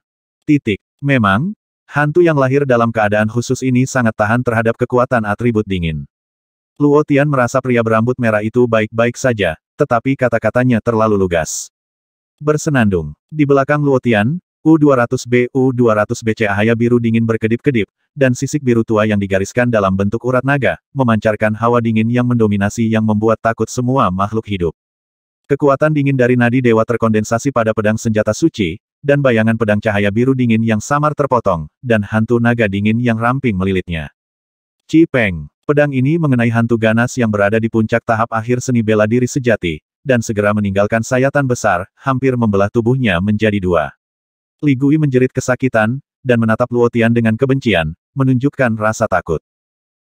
Titik. Memang, hantu yang lahir dalam keadaan khusus ini sangat tahan terhadap kekuatan atribut dingin. Luo Tian merasa pria berambut merah itu baik-baik saja, tetapi kata-katanya terlalu lugas. Bersenandung. Di belakang Luo Tian, U200B U200B cahaya biru dingin berkedip-kedip, dan sisik biru tua yang digariskan dalam bentuk urat naga, memancarkan hawa dingin yang mendominasi yang membuat takut semua makhluk hidup. Kekuatan dingin dari nadi dewa terkondensasi pada pedang senjata suci, dan bayangan pedang cahaya biru dingin yang samar terpotong, dan hantu naga dingin yang ramping melilitnya. Cipeng, pedang ini mengenai hantu ganas yang berada di puncak tahap akhir seni bela diri sejati, dan segera meninggalkan sayatan besar, hampir membelah tubuhnya menjadi dua. Li Gui menjerit kesakitan, dan menatap Luotian dengan kebencian, menunjukkan rasa takut.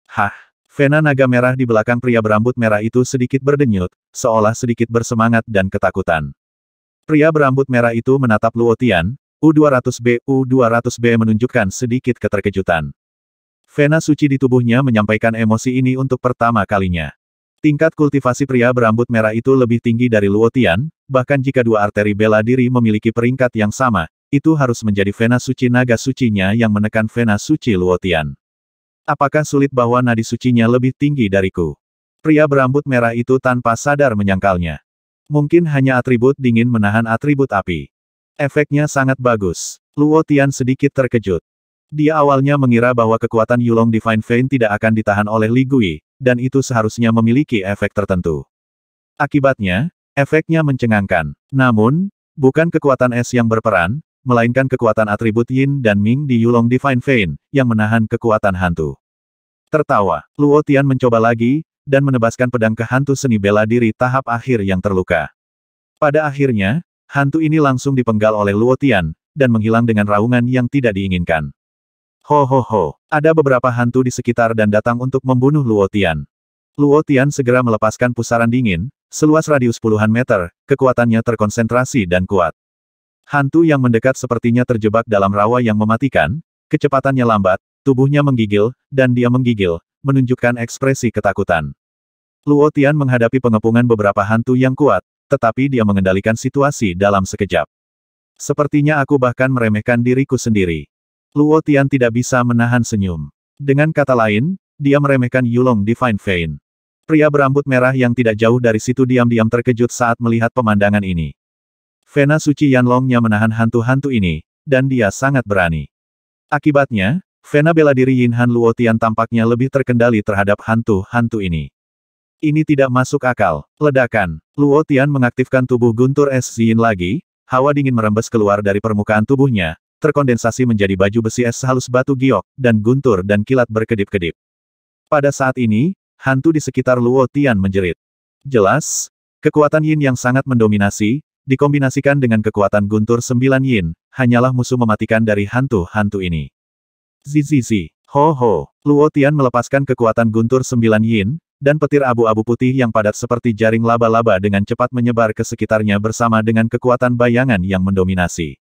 Hah! Vena naga merah di belakang pria berambut merah itu sedikit berdenyut, seolah sedikit bersemangat dan ketakutan. Pria berambut merah itu menatap Luotian, U200B, U200B menunjukkan sedikit keterkejutan. Vena suci di tubuhnya menyampaikan emosi ini untuk pertama kalinya. Tingkat kultivasi pria berambut merah itu lebih tinggi dari Luotian, bahkan jika dua arteri bela diri memiliki peringkat yang sama, itu harus menjadi vena suci naga sucinya yang menekan vena suci Luotian. Apakah sulit bahwa nadi sucinya lebih tinggi dariku? Pria berambut merah itu tanpa sadar menyangkalnya. Mungkin hanya atribut dingin menahan atribut api. Efeknya sangat bagus. Luotian sedikit terkejut. Dia awalnya mengira bahwa kekuatan Yulong Divine Vein tidak akan ditahan oleh Li Gui, dan itu seharusnya memiliki efek tertentu. Akibatnya, efeknya mencengangkan. Namun, bukan kekuatan es yang berperan, melainkan kekuatan atribut Yin dan Ming di Yulong Divine Vein, yang menahan kekuatan hantu. Tertawa, Luo Tian mencoba lagi, dan menebaskan pedang ke hantu seni bela diri tahap akhir yang terluka. Pada akhirnya, hantu ini langsung dipenggal oleh Luo Tian, dan menghilang dengan raungan yang tidak diinginkan. Ho ho ho, ada beberapa hantu di sekitar dan datang untuk membunuh Luo Tian. Luo Tian segera melepaskan pusaran dingin, seluas radius puluhan meter, kekuatannya terkonsentrasi dan kuat. Hantu yang mendekat sepertinya terjebak dalam rawa yang mematikan, kecepatannya lambat, tubuhnya menggigil, dan dia menggigil, menunjukkan ekspresi ketakutan. Luo Tian menghadapi pengepungan beberapa hantu yang kuat, tetapi dia mengendalikan situasi dalam sekejap. Sepertinya aku bahkan meremehkan diriku sendiri. Luo Tian tidak bisa menahan senyum. Dengan kata lain, dia meremehkan Yulong Divine Vein. Pria berambut merah yang tidak jauh dari situ diam-diam terkejut saat melihat pemandangan ini. Vena suci Yanlongnya menahan hantu-hantu ini, dan dia sangat berani. Akibatnya, Vena bela diri Yin Yinhan Luotian tampaknya lebih terkendali terhadap hantu-hantu ini. Ini tidak masuk akal. Ledakan. Luotian mengaktifkan tubuh guntur es Yin lagi, hawa dingin merembes keluar dari permukaan tubuhnya, terkondensasi menjadi baju besi es halus batu giok, dan guntur dan kilat berkedip-kedip. Pada saat ini, hantu di sekitar Luotian menjerit. Jelas, kekuatan Yin yang sangat mendominasi, dikombinasikan dengan kekuatan guntur sembilan yin, hanyalah musuh mematikan dari hantu-hantu ini. Zizizi, ho ho, Luo Tian melepaskan kekuatan guntur sembilan yin, dan petir abu-abu putih yang padat seperti jaring laba-laba dengan cepat menyebar ke sekitarnya bersama dengan kekuatan bayangan yang mendominasi.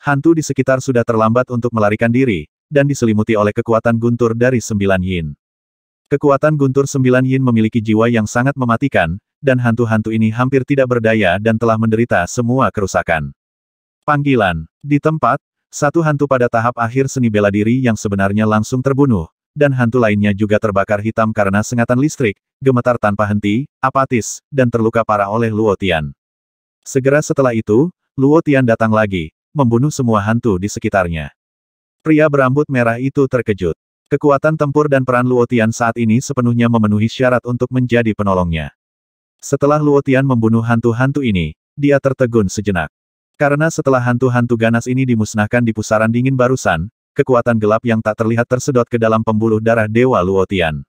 Hantu di sekitar sudah terlambat untuk melarikan diri, dan diselimuti oleh kekuatan guntur dari sembilan yin. Kekuatan Guntur Sembilan Yin memiliki jiwa yang sangat mematikan, dan hantu-hantu ini hampir tidak berdaya dan telah menderita semua kerusakan. Panggilan. Di tempat, satu hantu pada tahap akhir seni bela diri yang sebenarnya langsung terbunuh, dan hantu lainnya juga terbakar hitam karena sengatan listrik, gemetar tanpa henti, apatis, dan terluka parah oleh Luo Tian. Segera setelah itu, Luo Tian datang lagi, membunuh semua hantu di sekitarnya. Pria berambut merah itu terkejut. Kekuatan tempur dan peran Luotian saat ini sepenuhnya memenuhi syarat untuk menjadi penolongnya. Setelah Luotian membunuh hantu-hantu ini, dia tertegun sejenak. Karena setelah hantu-hantu ganas ini dimusnahkan di pusaran dingin barusan, kekuatan gelap yang tak terlihat tersedot ke dalam pembuluh darah Dewa Luotian.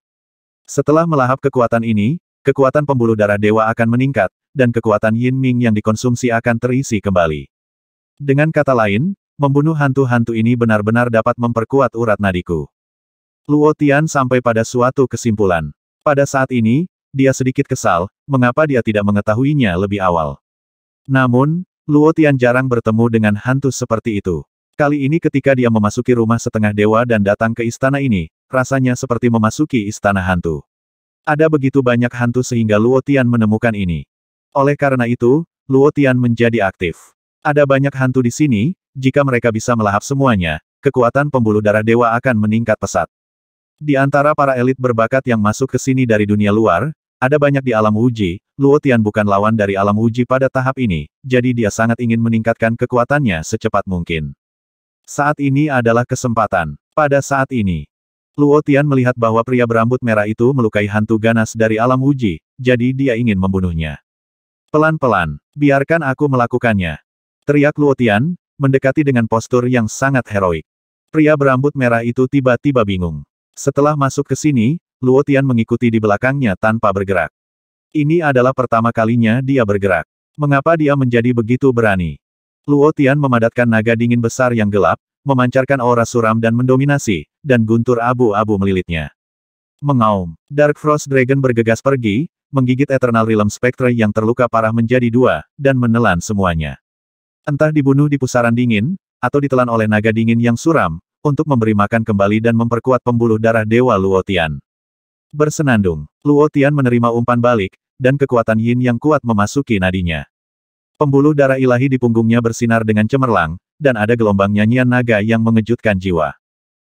Setelah melahap kekuatan ini, kekuatan pembuluh darah Dewa akan meningkat, dan kekuatan Yin Ming yang dikonsumsi akan terisi kembali. Dengan kata lain, membunuh hantu-hantu ini benar-benar dapat memperkuat urat nadiku. Luo Tian sampai pada suatu kesimpulan. Pada saat ini, dia sedikit kesal, mengapa dia tidak mengetahuinya lebih awal. Namun, Luo Tian jarang bertemu dengan hantu seperti itu. Kali ini ketika dia memasuki rumah setengah dewa dan datang ke istana ini, rasanya seperti memasuki istana hantu. Ada begitu banyak hantu sehingga Luo Tian menemukan ini. Oleh karena itu, Luo Tian menjadi aktif. Ada banyak hantu di sini, jika mereka bisa melahap semuanya, kekuatan pembuluh darah dewa akan meningkat pesat. Di antara para elit berbakat yang masuk ke sini dari dunia luar, ada banyak di alam uji, Luo Tian bukan lawan dari alam uji pada tahap ini, jadi dia sangat ingin meningkatkan kekuatannya secepat mungkin. Saat ini adalah kesempatan. Pada saat ini, Luo Tian melihat bahwa pria berambut merah itu melukai hantu ganas dari alam uji, jadi dia ingin membunuhnya. Pelan-pelan, biarkan aku melakukannya. Teriak Luo Tian, mendekati dengan postur yang sangat heroik. Pria berambut merah itu tiba-tiba bingung. Setelah masuk ke sini, Luo Tian mengikuti di belakangnya tanpa bergerak. Ini adalah pertama kalinya dia bergerak. Mengapa dia menjadi begitu berani? Luo Tian memadatkan naga dingin besar yang gelap, memancarkan aura suram dan mendominasi, dan guntur abu-abu melilitnya. Mengaum, Dark Frost Dragon bergegas pergi, menggigit Eternal Realm Spectre yang terluka parah menjadi dua, dan menelan semuanya. Entah dibunuh di pusaran dingin, atau ditelan oleh naga dingin yang suram, untuk memberi makan kembali dan memperkuat pembuluh darah Dewa Luotian. Bersenandung, Luotian menerima umpan balik, dan kekuatan yin yang kuat memasuki nadinya. Pembuluh darah ilahi di punggungnya bersinar dengan cemerlang, dan ada gelombang nyanyian naga yang mengejutkan jiwa.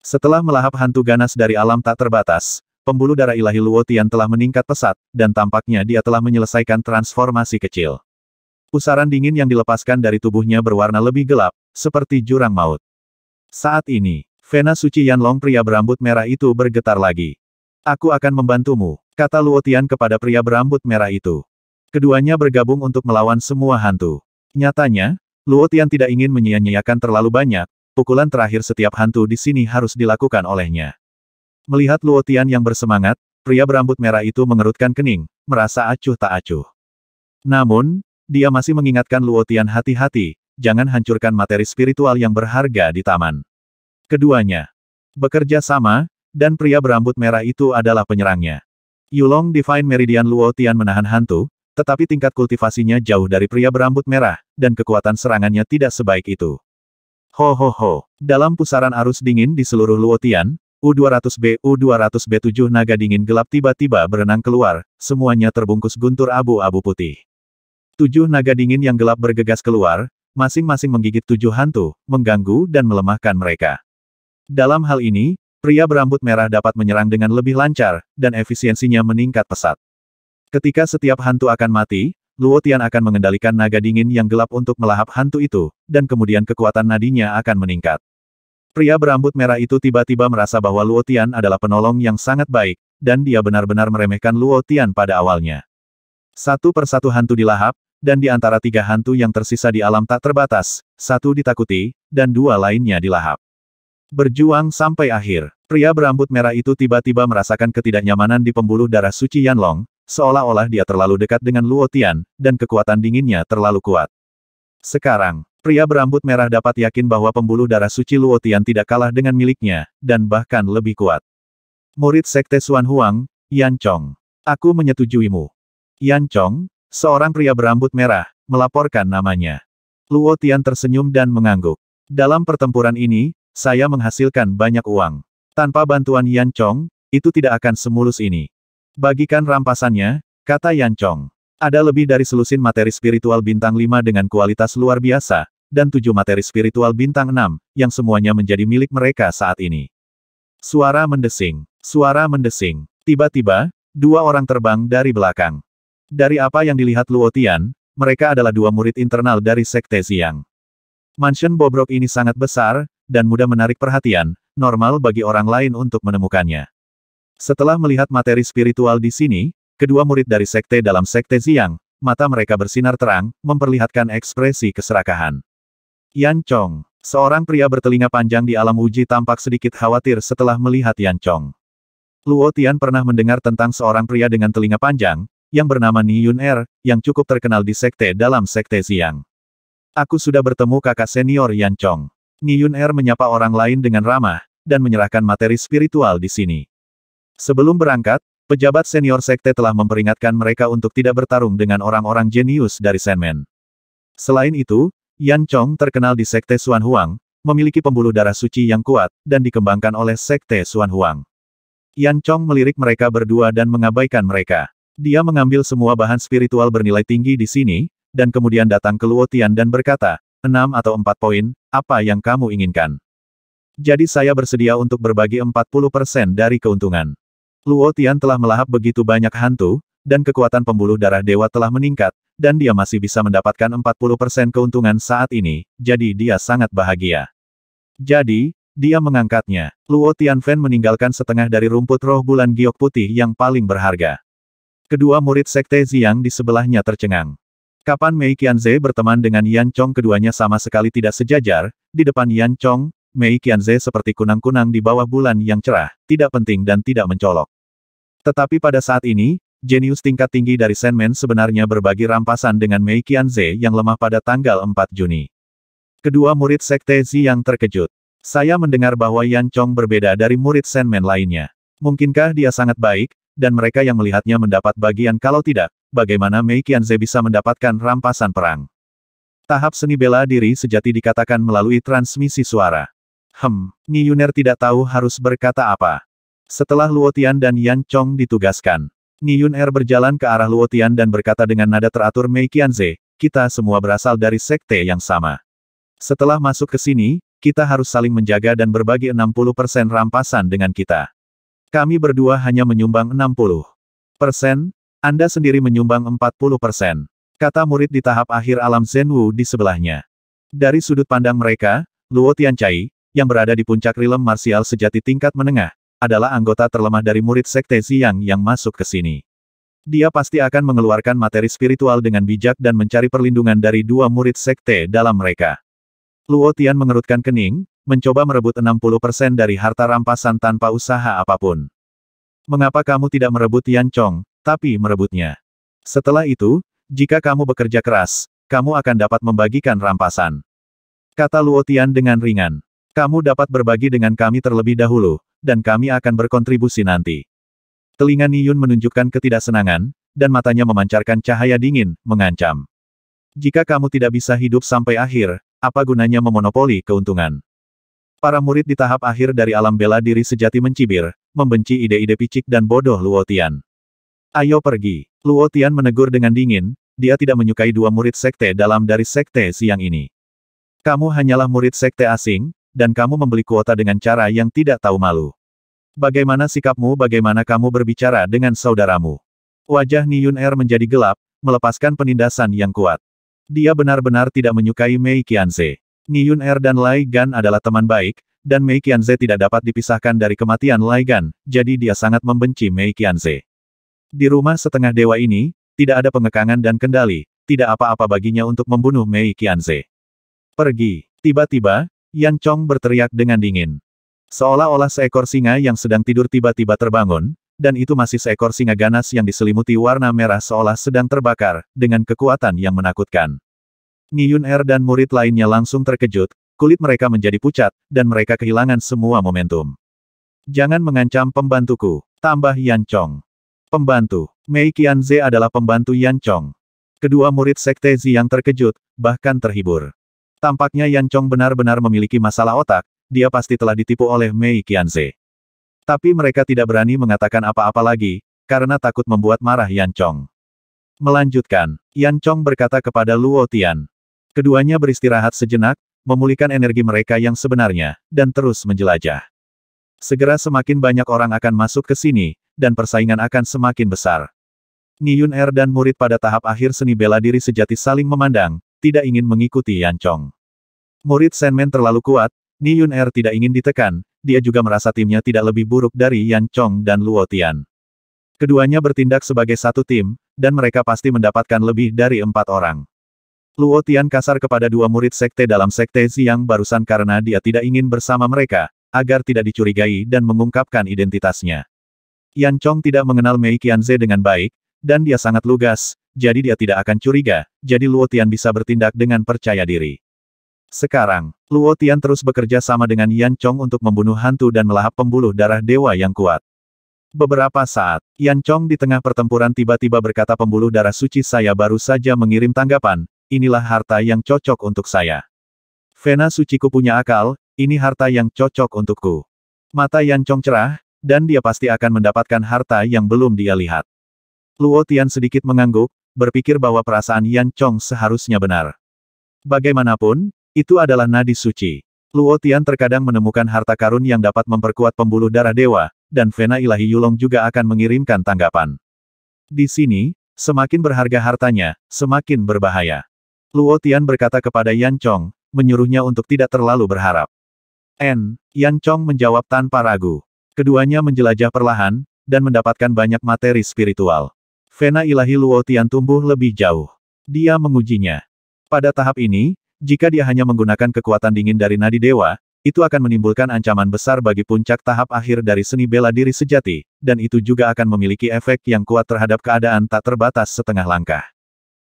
Setelah melahap hantu ganas dari alam tak terbatas, pembuluh darah ilahi Luotian telah meningkat pesat, dan tampaknya dia telah menyelesaikan transformasi kecil. Pusaran dingin yang dilepaskan dari tubuhnya berwarna lebih gelap, seperti jurang maut. Saat ini, vena suci Yanlong pria berambut merah itu bergetar lagi. Aku akan membantumu, kata Luotian kepada pria berambut merah itu. Keduanya bergabung untuk melawan semua hantu. Nyatanya, Luotian tidak ingin menyia-nyiakan terlalu banyak, pukulan terakhir setiap hantu di sini harus dilakukan olehnya. Melihat Luotian yang bersemangat, pria berambut merah itu mengerutkan kening, merasa acuh tak acuh. Namun, dia masih mengingatkan Luotian hati-hati, jangan hancurkan materi spiritual yang berharga di taman. Keduanya bekerja sama, dan pria berambut merah itu adalah penyerangnya. Yulong Divine Meridian Luo Tian menahan hantu, tetapi tingkat kultivasinya jauh dari pria berambut merah, dan kekuatan serangannya tidak sebaik itu. Ho ho ho, dalam pusaran arus dingin di seluruh Luo Tian, U200B, U200B7 naga dingin gelap tiba-tiba berenang keluar, semuanya terbungkus guntur abu-abu putih. Tujuh naga dingin yang gelap bergegas keluar, masing-masing menggigit tujuh hantu, mengganggu dan melemahkan mereka. Dalam hal ini, pria berambut merah dapat menyerang dengan lebih lancar, dan efisiensinya meningkat pesat. Ketika setiap hantu akan mati, Luo Tian akan mengendalikan naga dingin yang gelap untuk melahap hantu itu, dan kemudian kekuatan nadinya akan meningkat. Pria berambut merah itu tiba-tiba merasa bahwa Luo Tian adalah penolong yang sangat baik, dan dia benar-benar meremehkan Luo Tian pada awalnya. Satu persatu hantu dilahap, dan di antara tiga hantu yang tersisa di alam tak terbatas, satu ditakuti, dan dua lainnya dilahap. Berjuang sampai akhir, pria berambut merah itu tiba-tiba merasakan ketidaknyamanan di pembuluh darah suci Yanlong, seolah-olah dia terlalu dekat dengan Luo Tian, dan kekuatan dinginnya terlalu kuat. Sekarang, pria berambut merah dapat yakin bahwa pembuluh darah suci Luo Tian tidak kalah dengan miliknya, dan bahkan lebih kuat. Murid Sekte Suan Huang, Yan Chong. Aku menyetujuimu. Yan Chong, Seorang pria berambut merah, melaporkan namanya. Luo Tian tersenyum dan mengangguk. Dalam pertempuran ini, saya menghasilkan banyak uang. Tanpa bantuan Yan Chong, itu tidak akan semulus ini. Bagikan rampasannya, kata Yan Chong. Ada lebih dari selusin materi spiritual bintang 5 dengan kualitas luar biasa, dan tujuh materi spiritual bintang 6, yang semuanya menjadi milik mereka saat ini. Suara mendesing, suara mendesing. Tiba-tiba, dua orang terbang dari belakang. Dari apa yang dilihat Luotian, mereka adalah dua murid internal dari Sekte Ziang. Mansion bobrok ini sangat besar, dan mudah menarik perhatian, normal bagi orang lain untuk menemukannya. Setelah melihat materi spiritual di sini, kedua murid dari Sekte dalam Sekte Ziang, mata mereka bersinar terang, memperlihatkan ekspresi keserakahan. Yan Chong, seorang pria bertelinga panjang di alam uji tampak sedikit khawatir setelah melihat Yan Chong. Luo Tian pernah mendengar tentang seorang pria dengan telinga panjang, yang bernama Ni Yun Er, yang cukup terkenal di sekte dalam sekte Xiang. Aku sudah bertemu kakak senior Yan Chong. Ni Yun Er menyapa orang lain dengan ramah, dan menyerahkan materi spiritual di sini. Sebelum berangkat, pejabat senior sekte telah memperingatkan mereka untuk tidak bertarung dengan orang-orang jenius dari Senmen. Selain itu, Yan Chong terkenal di sekte Xuan Huang, memiliki pembuluh darah suci yang kuat, dan dikembangkan oleh sekte Xuan Huang. Yan Chong melirik mereka berdua dan mengabaikan mereka. Dia mengambil semua bahan spiritual bernilai tinggi di sini, dan kemudian datang ke Luotian dan berkata, enam atau empat poin, apa yang kamu inginkan? Jadi saya bersedia untuk berbagi 40% dari keuntungan. Luotian telah melahap begitu banyak hantu, dan kekuatan pembuluh darah dewa telah meningkat, dan dia masih bisa mendapatkan 40% keuntungan saat ini, jadi dia sangat bahagia. Jadi, dia mengangkatnya. Luotian Tianfen meninggalkan setengah dari rumput roh bulan giok putih yang paling berharga. Kedua murid sekte Ziyang di sebelahnya tercengang. Kapan Mei Qianze berteman dengan Yan Chong keduanya sama sekali tidak sejajar, di depan Yan Chong, Mei Qianze seperti kunang-kunang di bawah bulan yang cerah, tidak penting dan tidak mencolok. Tetapi pada saat ini, jenius tingkat tinggi dari Sandman sebenarnya berbagi rampasan dengan Mei Qianze yang lemah pada tanggal 4 Juni. Kedua murid sekte Ziyang terkejut. Saya mendengar bahwa Yan Chong berbeda dari murid Sandman lainnya. Mungkinkah dia sangat baik, dan mereka yang melihatnya mendapat bagian kalau tidak, bagaimana Mei Qianze bisa mendapatkan rampasan perang. Tahap seni bela diri sejati dikatakan melalui transmisi suara. Hem, Ni Yuner tidak tahu harus berkata apa. Setelah Luotian dan Yan Chong ditugaskan, Ni Yuner berjalan ke arah Luotian dan berkata dengan nada teratur Mei Qianze, kita semua berasal dari sekte yang sama. Setelah masuk ke sini, kita harus saling menjaga dan berbagi 60% rampasan dengan kita. Kami berdua hanya menyumbang 60 persen, Anda sendiri menyumbang 40 persen, kata murid di tahap akhir alam Zenwu di sebelahnya. Dari sudut pandang mereka, Luo Tianchai, yang berada di puncak rilem marsial sejati tingkat menengah, adalah anggota terlemah dari murid Sekte Ziyang yang masuk ke sini. Dia pasti akan mengeluarkan materi spiritual dengan bijak dan mencari perlindungan dari dua murid Sekte dalam mereka. Luo Tian mengerutkan kening, mencoba merebut 60% dari harta rampasan tanpa usaha apapun. Mengapa kamu tidak merebut Yan Chong, tapi merebutnya? Setelah itu, jika kamu bekerja keras, kamu akan dapat membagikan rampasan. Kata Luo Tian dengan ringan. Kamu dapat berbagi dengan kami terlebih dahulu, dan kami akan berkontribusi nanti. Telinga Niyun menunjukkan ketidaksenangan, dan matanya memancarkan cahaya dingin, mengancam. Jika kamu tidak bisa hidup sampai akhir, apa gunanya memonopoli keuntungan? Para murid di tahap akhir dari alam bela diri sejati mencibir, membenci ide-ide picik dan bodoh Luotian. Ayo pergi. Luotian menegur dengan dingin, dia tidak menyukai dua murid sekte dalam dari sekte siang ini. Kamu hanyalah murid sekte asing, dan kamu membeli kuota dengan cara yang tidak tahu malu. Bagaimana sikapmu bagaimana kamu berbicara dengan saudaramu? Wajah Niyun Er menjadi gelap, melepaskan penindasan yang kuat. Dia benar-benar tidak menyukai Mei Qianze. Niyun Er dan Lai Gan adalah teman baik, dan Mei Qianze tidak dapat dipisahkan dari kematian Lai Gan, jadi dia sangat membenci Mei Qianze. Di rumah setengah dewa ini, tidak ada pengekangan dan kendali, tidak apa-apa baginya untuk membunuh Mei Qianze. Pergi. Tiba-tiba, Yan Chong berteriak dengan dingin. Seolah-olah seekor singa yang sedang tidur tiba-tiba terbangun, dan itu masih seekor singa ganas yang diselimuti warna merah seolah sedang terbakar, dengan kekuatan yang menakutkan. Niyun Er dan murid lainnya langsung terkejut, kulit mereka menjadi pucat, dan mereka kehilangan semua momentum. Jangan mengancam pembantuku, tambah Yan Chong. Pembantu, Mei Qianze adalah pembantu Yan Chong. Kedua murid sekte Zi yang terkejut, bahkan terhibur. Tampaknya Yan Chong benar-benar memiliki masalah otak, dia pasti telah ditipu oleh Mei Qianze. Tapi mereka tidak berani mengatakan apa-apa lagi, karena takut membuat marah Yan Chong. Melanjutkan, Yan Chong berkata kepada Luo Tian, Keduanya beristirahat sejenak, memulihkan energi mereka yang sebenarnya, dan terus menjelajah. Segera semakin banyak orang akan masuk ke sini, dan persaingan akan semakin besar. Yun Er dan murid pada tahap akhir seni bela diri sejati saling memandang, tidak ingin mengikuti Yan Chong. Murid Senmen terlalu kuat, Yun Er tidak ingin ditekan, dia juga merasa timnya tidak lebih buruk dari Yan Chong dan Luo Tian. Keduanya bertindak sebagai satu tim, dan mereka pasti mendapatkan lebih dari empat orang. Luo Tian kasar kepada dua murid sekte dalam sekte Ziyang barusan karena dia tidak ingin bersama mereka, agar tidak dicurigai dan mengungkapkan identitasnya. Yan Chong tidak mengenal Mei Qianze dengan baik, dan dia sangat lugas, jadi dia tidak akan curiga, jadi Luo Tian bisa bertindak dengan percaya diri. Sekarang, Luo Tian terus bekerja sama dengan Yan Chong untuk membunuh hantu dan melahap pembuluh darah dewa yang kuat. Beberapa saat, Yan Chong di tengah pertempuran tiba-tiba berkata pembuluh darah suci saya baru saja mengirim tanggapan, inilah harta yang cocok untuk saya. Vena suciku punya akal, ini harta yang cocok untukku. Mata cong cerah, dan dia pasti akan mendapatkan harta yang belum dia lihat. Luo Tian sedikit mengangguk, berpikir bahwa perasaan Yan Chong seharusnya benar. Bagaimanapun, itu adalah nadi suci. Luo Tian terkadang menemukan harta karun yang dapat memperkuat pembuluh darah dewa, dan Vena Ilahi Yulong juga akan mengirimkan tanggapan. Di sini, semakin berharga hartanya, semakin berbahaya. Luo Tian berkata kepada Yan Chong, menyuruhnya untuk tidak terlalu berharap. N. Yan Chong menjawab tanpa ragu. Keduanya menjelajah perlahan, dan mendapatkan banyak materi spiritual. Vena ilahi Luo Tian tumbuh lebih jauh. Dia mengujinya. Pada tahap ini, jika dia hanya menggunakan kekuatan dingin dari nadi dewa, itu akan menimbulkan ancaman besar bagi puncak tahap akhir dari seni bela diri sejati, dan itu juga akan memiliki efek yang kuat terhadap keadaan tak terbatas setengah langkah.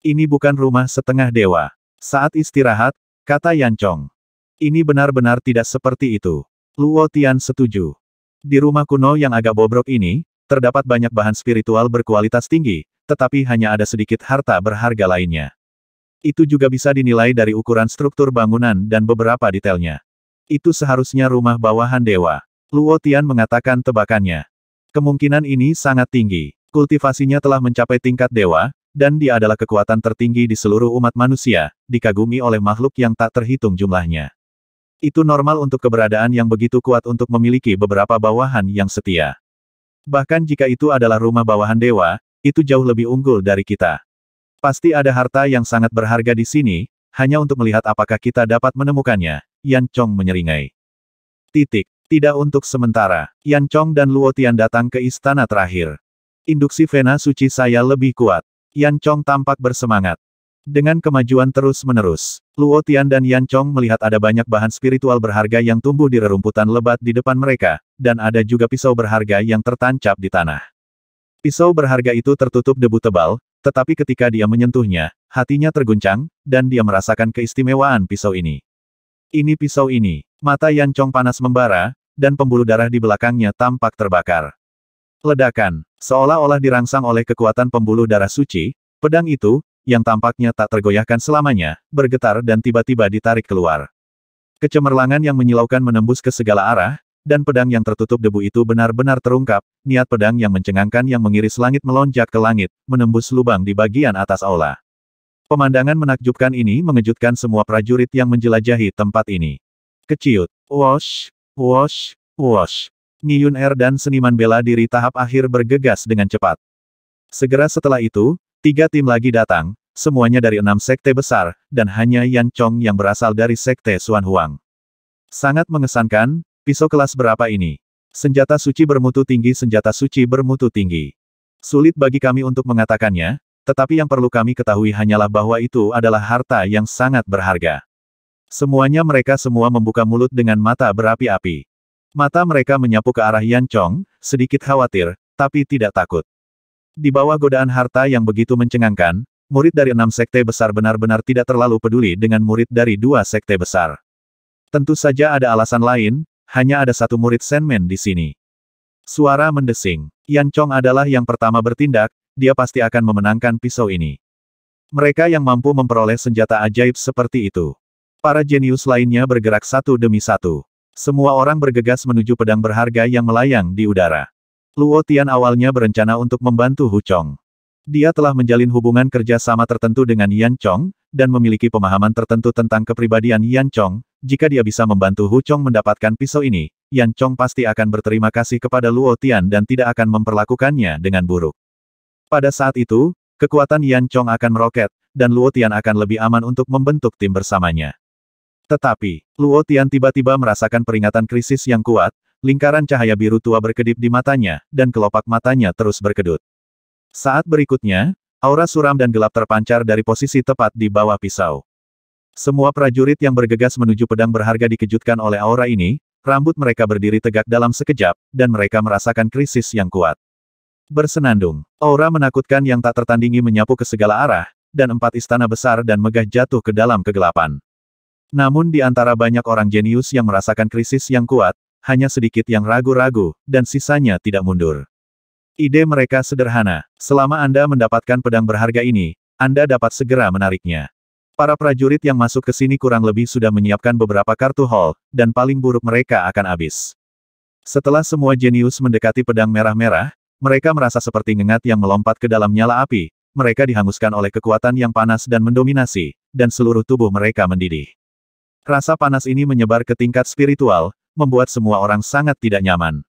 Ini bukan rumah setengah dewa. Saat istirahat, kata Yan Chong. Ini benar-benar tidak seperti itu. Luo Tian setuju. Di rumah kuno yang agak bobrok ini, terdapat banyak bahan spiritual berkualitas tinggi, tetapi hanya ada sedikit harta berharga lainnya. Itu juga bisa dinilai dari ukuran struktur bangunan dan beberapa detailnya. Itu seharusnya rumah bawahan dewa. Luo Tian mengatakan tebakannya. Kemungkinan ini sangat tinggi. Kultivasinya telah mencapai tingkat dewa, dan dia adalah kekuatan tertinggi di seluruh umat manusia, dikagumi oleh makhluk yang tak terhitung jumlahnya. Itu normal untuk keberadaan yang begitu kuat untuk memiliki beberapa bawahan yang setia. Bahkan jika itu adalah rumah bawahan dewa, itu jauh lebih unggul dari kita. Pasti ada harta yang sangat berharga di sini, hanya untuk melihat apakah kita dapat menemukannya, Yan Chong menyeringai. Titik. Tidak untuk sementara, Yan Chong dan Luo Tian datang ke istana terakhir. Induksi Vena Suci saya lebih kuat. Yan Chong tampak bersemangat. Dengan kemajuan terus-menerus, Luo Tian dan Yan Chong melihat ada banyak bahan spiritual berharga yang tumbuh di rerumputan lebat di depan mereka, dan ada juga pisau berharga yang tertancap di tanah. Pisau berharga itu tertutup debu tebal, tetapi ketika dia menyentuhnya, hatinya terguncang, dan dia merasakan keistimewaan pisau ini. Ini pisau ini. Mata Yan Chong panas membara, dan pembuluh darah di belakangnya tampak terbakar. Ledakan, seolah-olah dirangsang oleh kekuatan pembuluh darah suci, pedang itu, yang tampaknya tak tergoyahkan selamanya, bergetar dan tiba-tiba ditarik keluar. Kecemerlangan yang menyilaukan menembus ke segala arah, dan pedang yang tertutup debu itu benar-benar terungkap, niat pedang yang mencengangkan yang mengiris langit melonjak ke langit, menembus lubang di bagian atas aula. Pemandangan menakjubkan ini mengejutkan semua prajurit yang menjelajahi tempat ini. Keciut, wash, wash, wash. Niyun Er dan seniman bela diri tahap akhir bergegas dengan cepat. Segera setelah itu, tiga tim lagi datang, semuanya dari enam sekte besar, dan hanya Yan Chong yang berasal dari sekte Xuan Huang. Sangat mengesankan, pisau kelas berapa ini? Senjata suci bermutu tinggi Senjata suci bermutu tinggi. Sulit bagi kami untuk mengatakannya, tetapi yang perlu kami ketahui hanyalah bahwa itu adalah harta yang sangat berharga. Semuanya mereka semua membuka mulut dengan mata berapi-api. Mata mereka menyapu ke arah Yan Chong, sedikit khawatir, tapi tidak takut. Di bawah godaan harta yang begitu mencengangkan, murid dari enam sekte besar benar-benar tidak terlalu peduli dengan murid dari dua sekte besar. Tentu saja ada alasan lain, hanya ada satu murid Senmen di sini. Suara mendesing. Yan Chong adalah yang pertama bertindak, dia pasti akan memenangkan pisau ini. Mereka yang mampu memperoleh senjata ajaib seperti itu. Para jenius lainnya bergerak satu demi satu. Semua orang bergegas menuju pedang berharga yang melayang di udara. Luo Tian awalnya berencana untuk membantu Hu Chong. Dia telah menjalin hubungan kerja sama tertentu dengan Yan Chong, dan memiliki pemahaman tertentu tentang kepribadian Yan Chong, jika dia bisa membantu Hu Chong mendapatkan pisau ini, Yan Chong pasti akan berterima kasih kepada Luo Tian dan tidak akan memperlakukannya dengan buruk. Pada saat itu, kekuatan Yan Chong akan meroket, dan Luo Tian akan lebih aman untuk membentuk tim bersamanya. Tetapi, Luo Tian tiba-tiba merasakan peringatan krisis yang kuat, lingkaran cahaya biru tua berkedip di matanya, dan kelopak matanya terus berkedut. Saat berikutnya, aura suram dan gelap terpancar dari posisi tepat di bawah pisau. Semua prajurit yang bergegas menuju pedang berharga dikejutkan oleh aura ini, rambut mereka berdiri tegak dalam sekejap, dan mereka merasakan krisis yang kuat. Bersenandung, aura menakutkan yang tak tertandingi menyapu ke segala arah, dan empat istana besar dan megah jatuh ke dalam kegelapan. Namun di antara banyak orang jenius yang merasakan krisis yang kuat, hanya sedikit yang ragu-ragu, dan sisanya tidak mundur. Ide mereka sederhana. Selama Anda mendapatkan pedang berharga ini, Anda dapat segera menariknya. Para prajurit yang masuk ke sini kurang lebih sudah menyiapkan beberapa kartu hall, dan paling buruk mereka akan habis. Setelah semua jenius mendekati pedang merah-merah, mereka merasa seperti ngengat yang melompat ke dalam nyala api, mereka dihanguskan oleh kekuatan yang panas dan mendominasi, dan seluruh tubuh mereka mendidih. Rasa panas ini menyebar ke tingkat spiritual, membuat semua orang sangat tidak nyaman.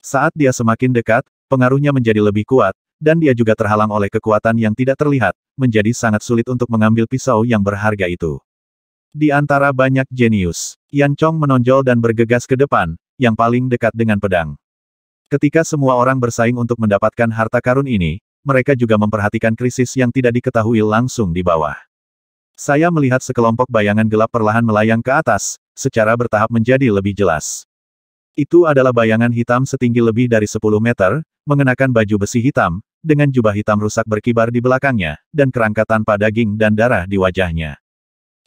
Saat dia semakin dekat, pengaruhnya menjadi lebih kuat, dan dia juga terhalang oleh kekuatan yang tidak terlihat, menjadi sangat sulit untuk mengambil pisau yang berharga itu. Di antara banyak jenius, Yan Chong menonjol dan bergegas ke depan, yang paling dekat dengan pedang. Ketika semua orang bersaing untuk mendapatkan harta karun ini, mereka juga memperhatikan krisis yang tidak diketahui langsung di bawah. Saya melihat sekelompok bayangan gelap perlahan melayang ke atas, secara bertahap menjadi lebih jelas. Itu adalah bayangan hitam setinggi lebih dari 10 meter, mengenakan baju besi hitam, dengan jubah hitam rusak berkibar di belakangnya, dan kerangka tanpa daging dan darah di wajahnya.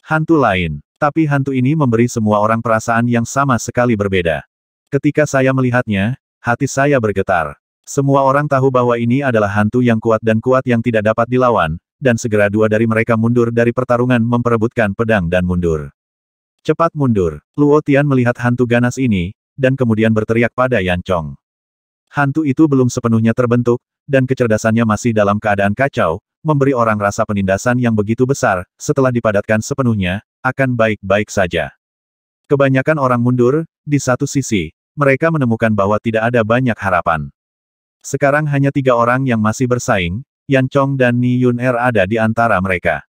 Hantu lain, tapi hantu ini memberi semua orang perasaan yang sama sekali berbeda. Ketika saya melihatnya, hati saya bergetar. Semua orang tahu bahwa ini adalah hantu yang kuat dan kuat yang tidak dapat dilawan, dan segera dua dari mereka mundur dari pertarungan memperebutkan pedang dan mundur. Cepat mundur, Luo Tian melihat hantu ganas ini, dan kemudian berteriak pada Yan Chong. Hantu itu belum sepenuhnya terbentuk, dan kecerdasannya masih dalam keadaan kacau, memberi orang rasa penindasan yang begitu besar, setelah dipadatkan sepenuhnya, akan baik-baik saja. Kebanyakan orang mundur, di satu sisi, mereka menemukan bahwa tidak ada banyak harapan. Sekarang hanya tiga orang yang masih bersaing, Yan Chong dan Ni Yun Er ada di antara mereka.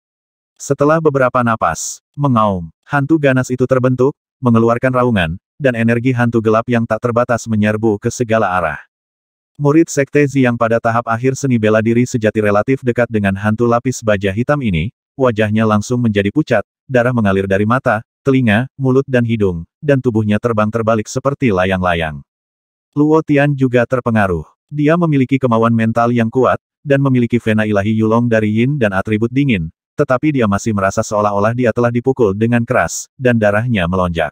Setelah beberapa napas, mengaum, hantu ganas itu terbentuk, mengeluarkan raungan, dan energi hantu gelap yang tak terbatas menyerbu ke segala arah. Murid Sekte Zi yang pada tahap akhir seni bela diri sejati relatif dekat dengan hantu lapis baja hitam ini, wajahnya langsung menjadi pucat, darah mengalir dari mata, telinga, mulut dan hidung, dan tubuhnya terbang terbalik seperti layang-layang. Luo Tian juga terpengaruh. Dia memiliki kemauan mental yang kuat, dan memiliki vena ilahi Yulong dari Yin dan atribut dingin, tetapi dia masih merasa seolah-olah dia telah dipukul dengan keras, dan darahnya melonjak.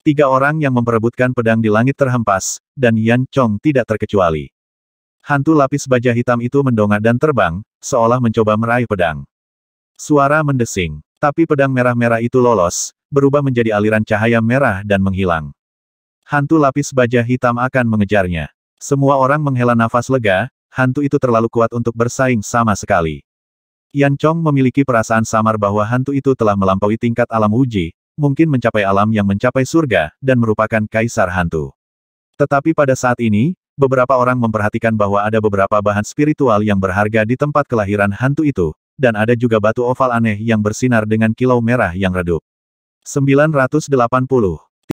Tiga orang yang memperebutkan pedang di langit terhempas, dan Yan Chong tidak terkecuali. Hantu lapis baja hitam itu mendongak dan terbang, seolah mencoba meraih pedang. Suara mendesing, tapi pedang merah-merah itu lolos, berubah menjadi aliran cahaya merah dan menghilang. Hantu lapis baja hitam akan mengejarnya. Semua orang menghela nafas lega, hantu itu terlalu kuat untuk bersaing sama sekali. Yan Chong memiliki perasaan samar bahwa hantu itu telah melampaui tingkat alam uji, mungkin mencapai alam yang mencapai surga, dan merupakan kaisar hantu. Tetapi pada saat ini, beberapa orang memperhatikan bahwa ada beberapa bahan spiritual yang berharga di tempat kelahiran hantu itu, dan ada juga batu oval aneh yang bersinar dengan kilau merah yang redup. 980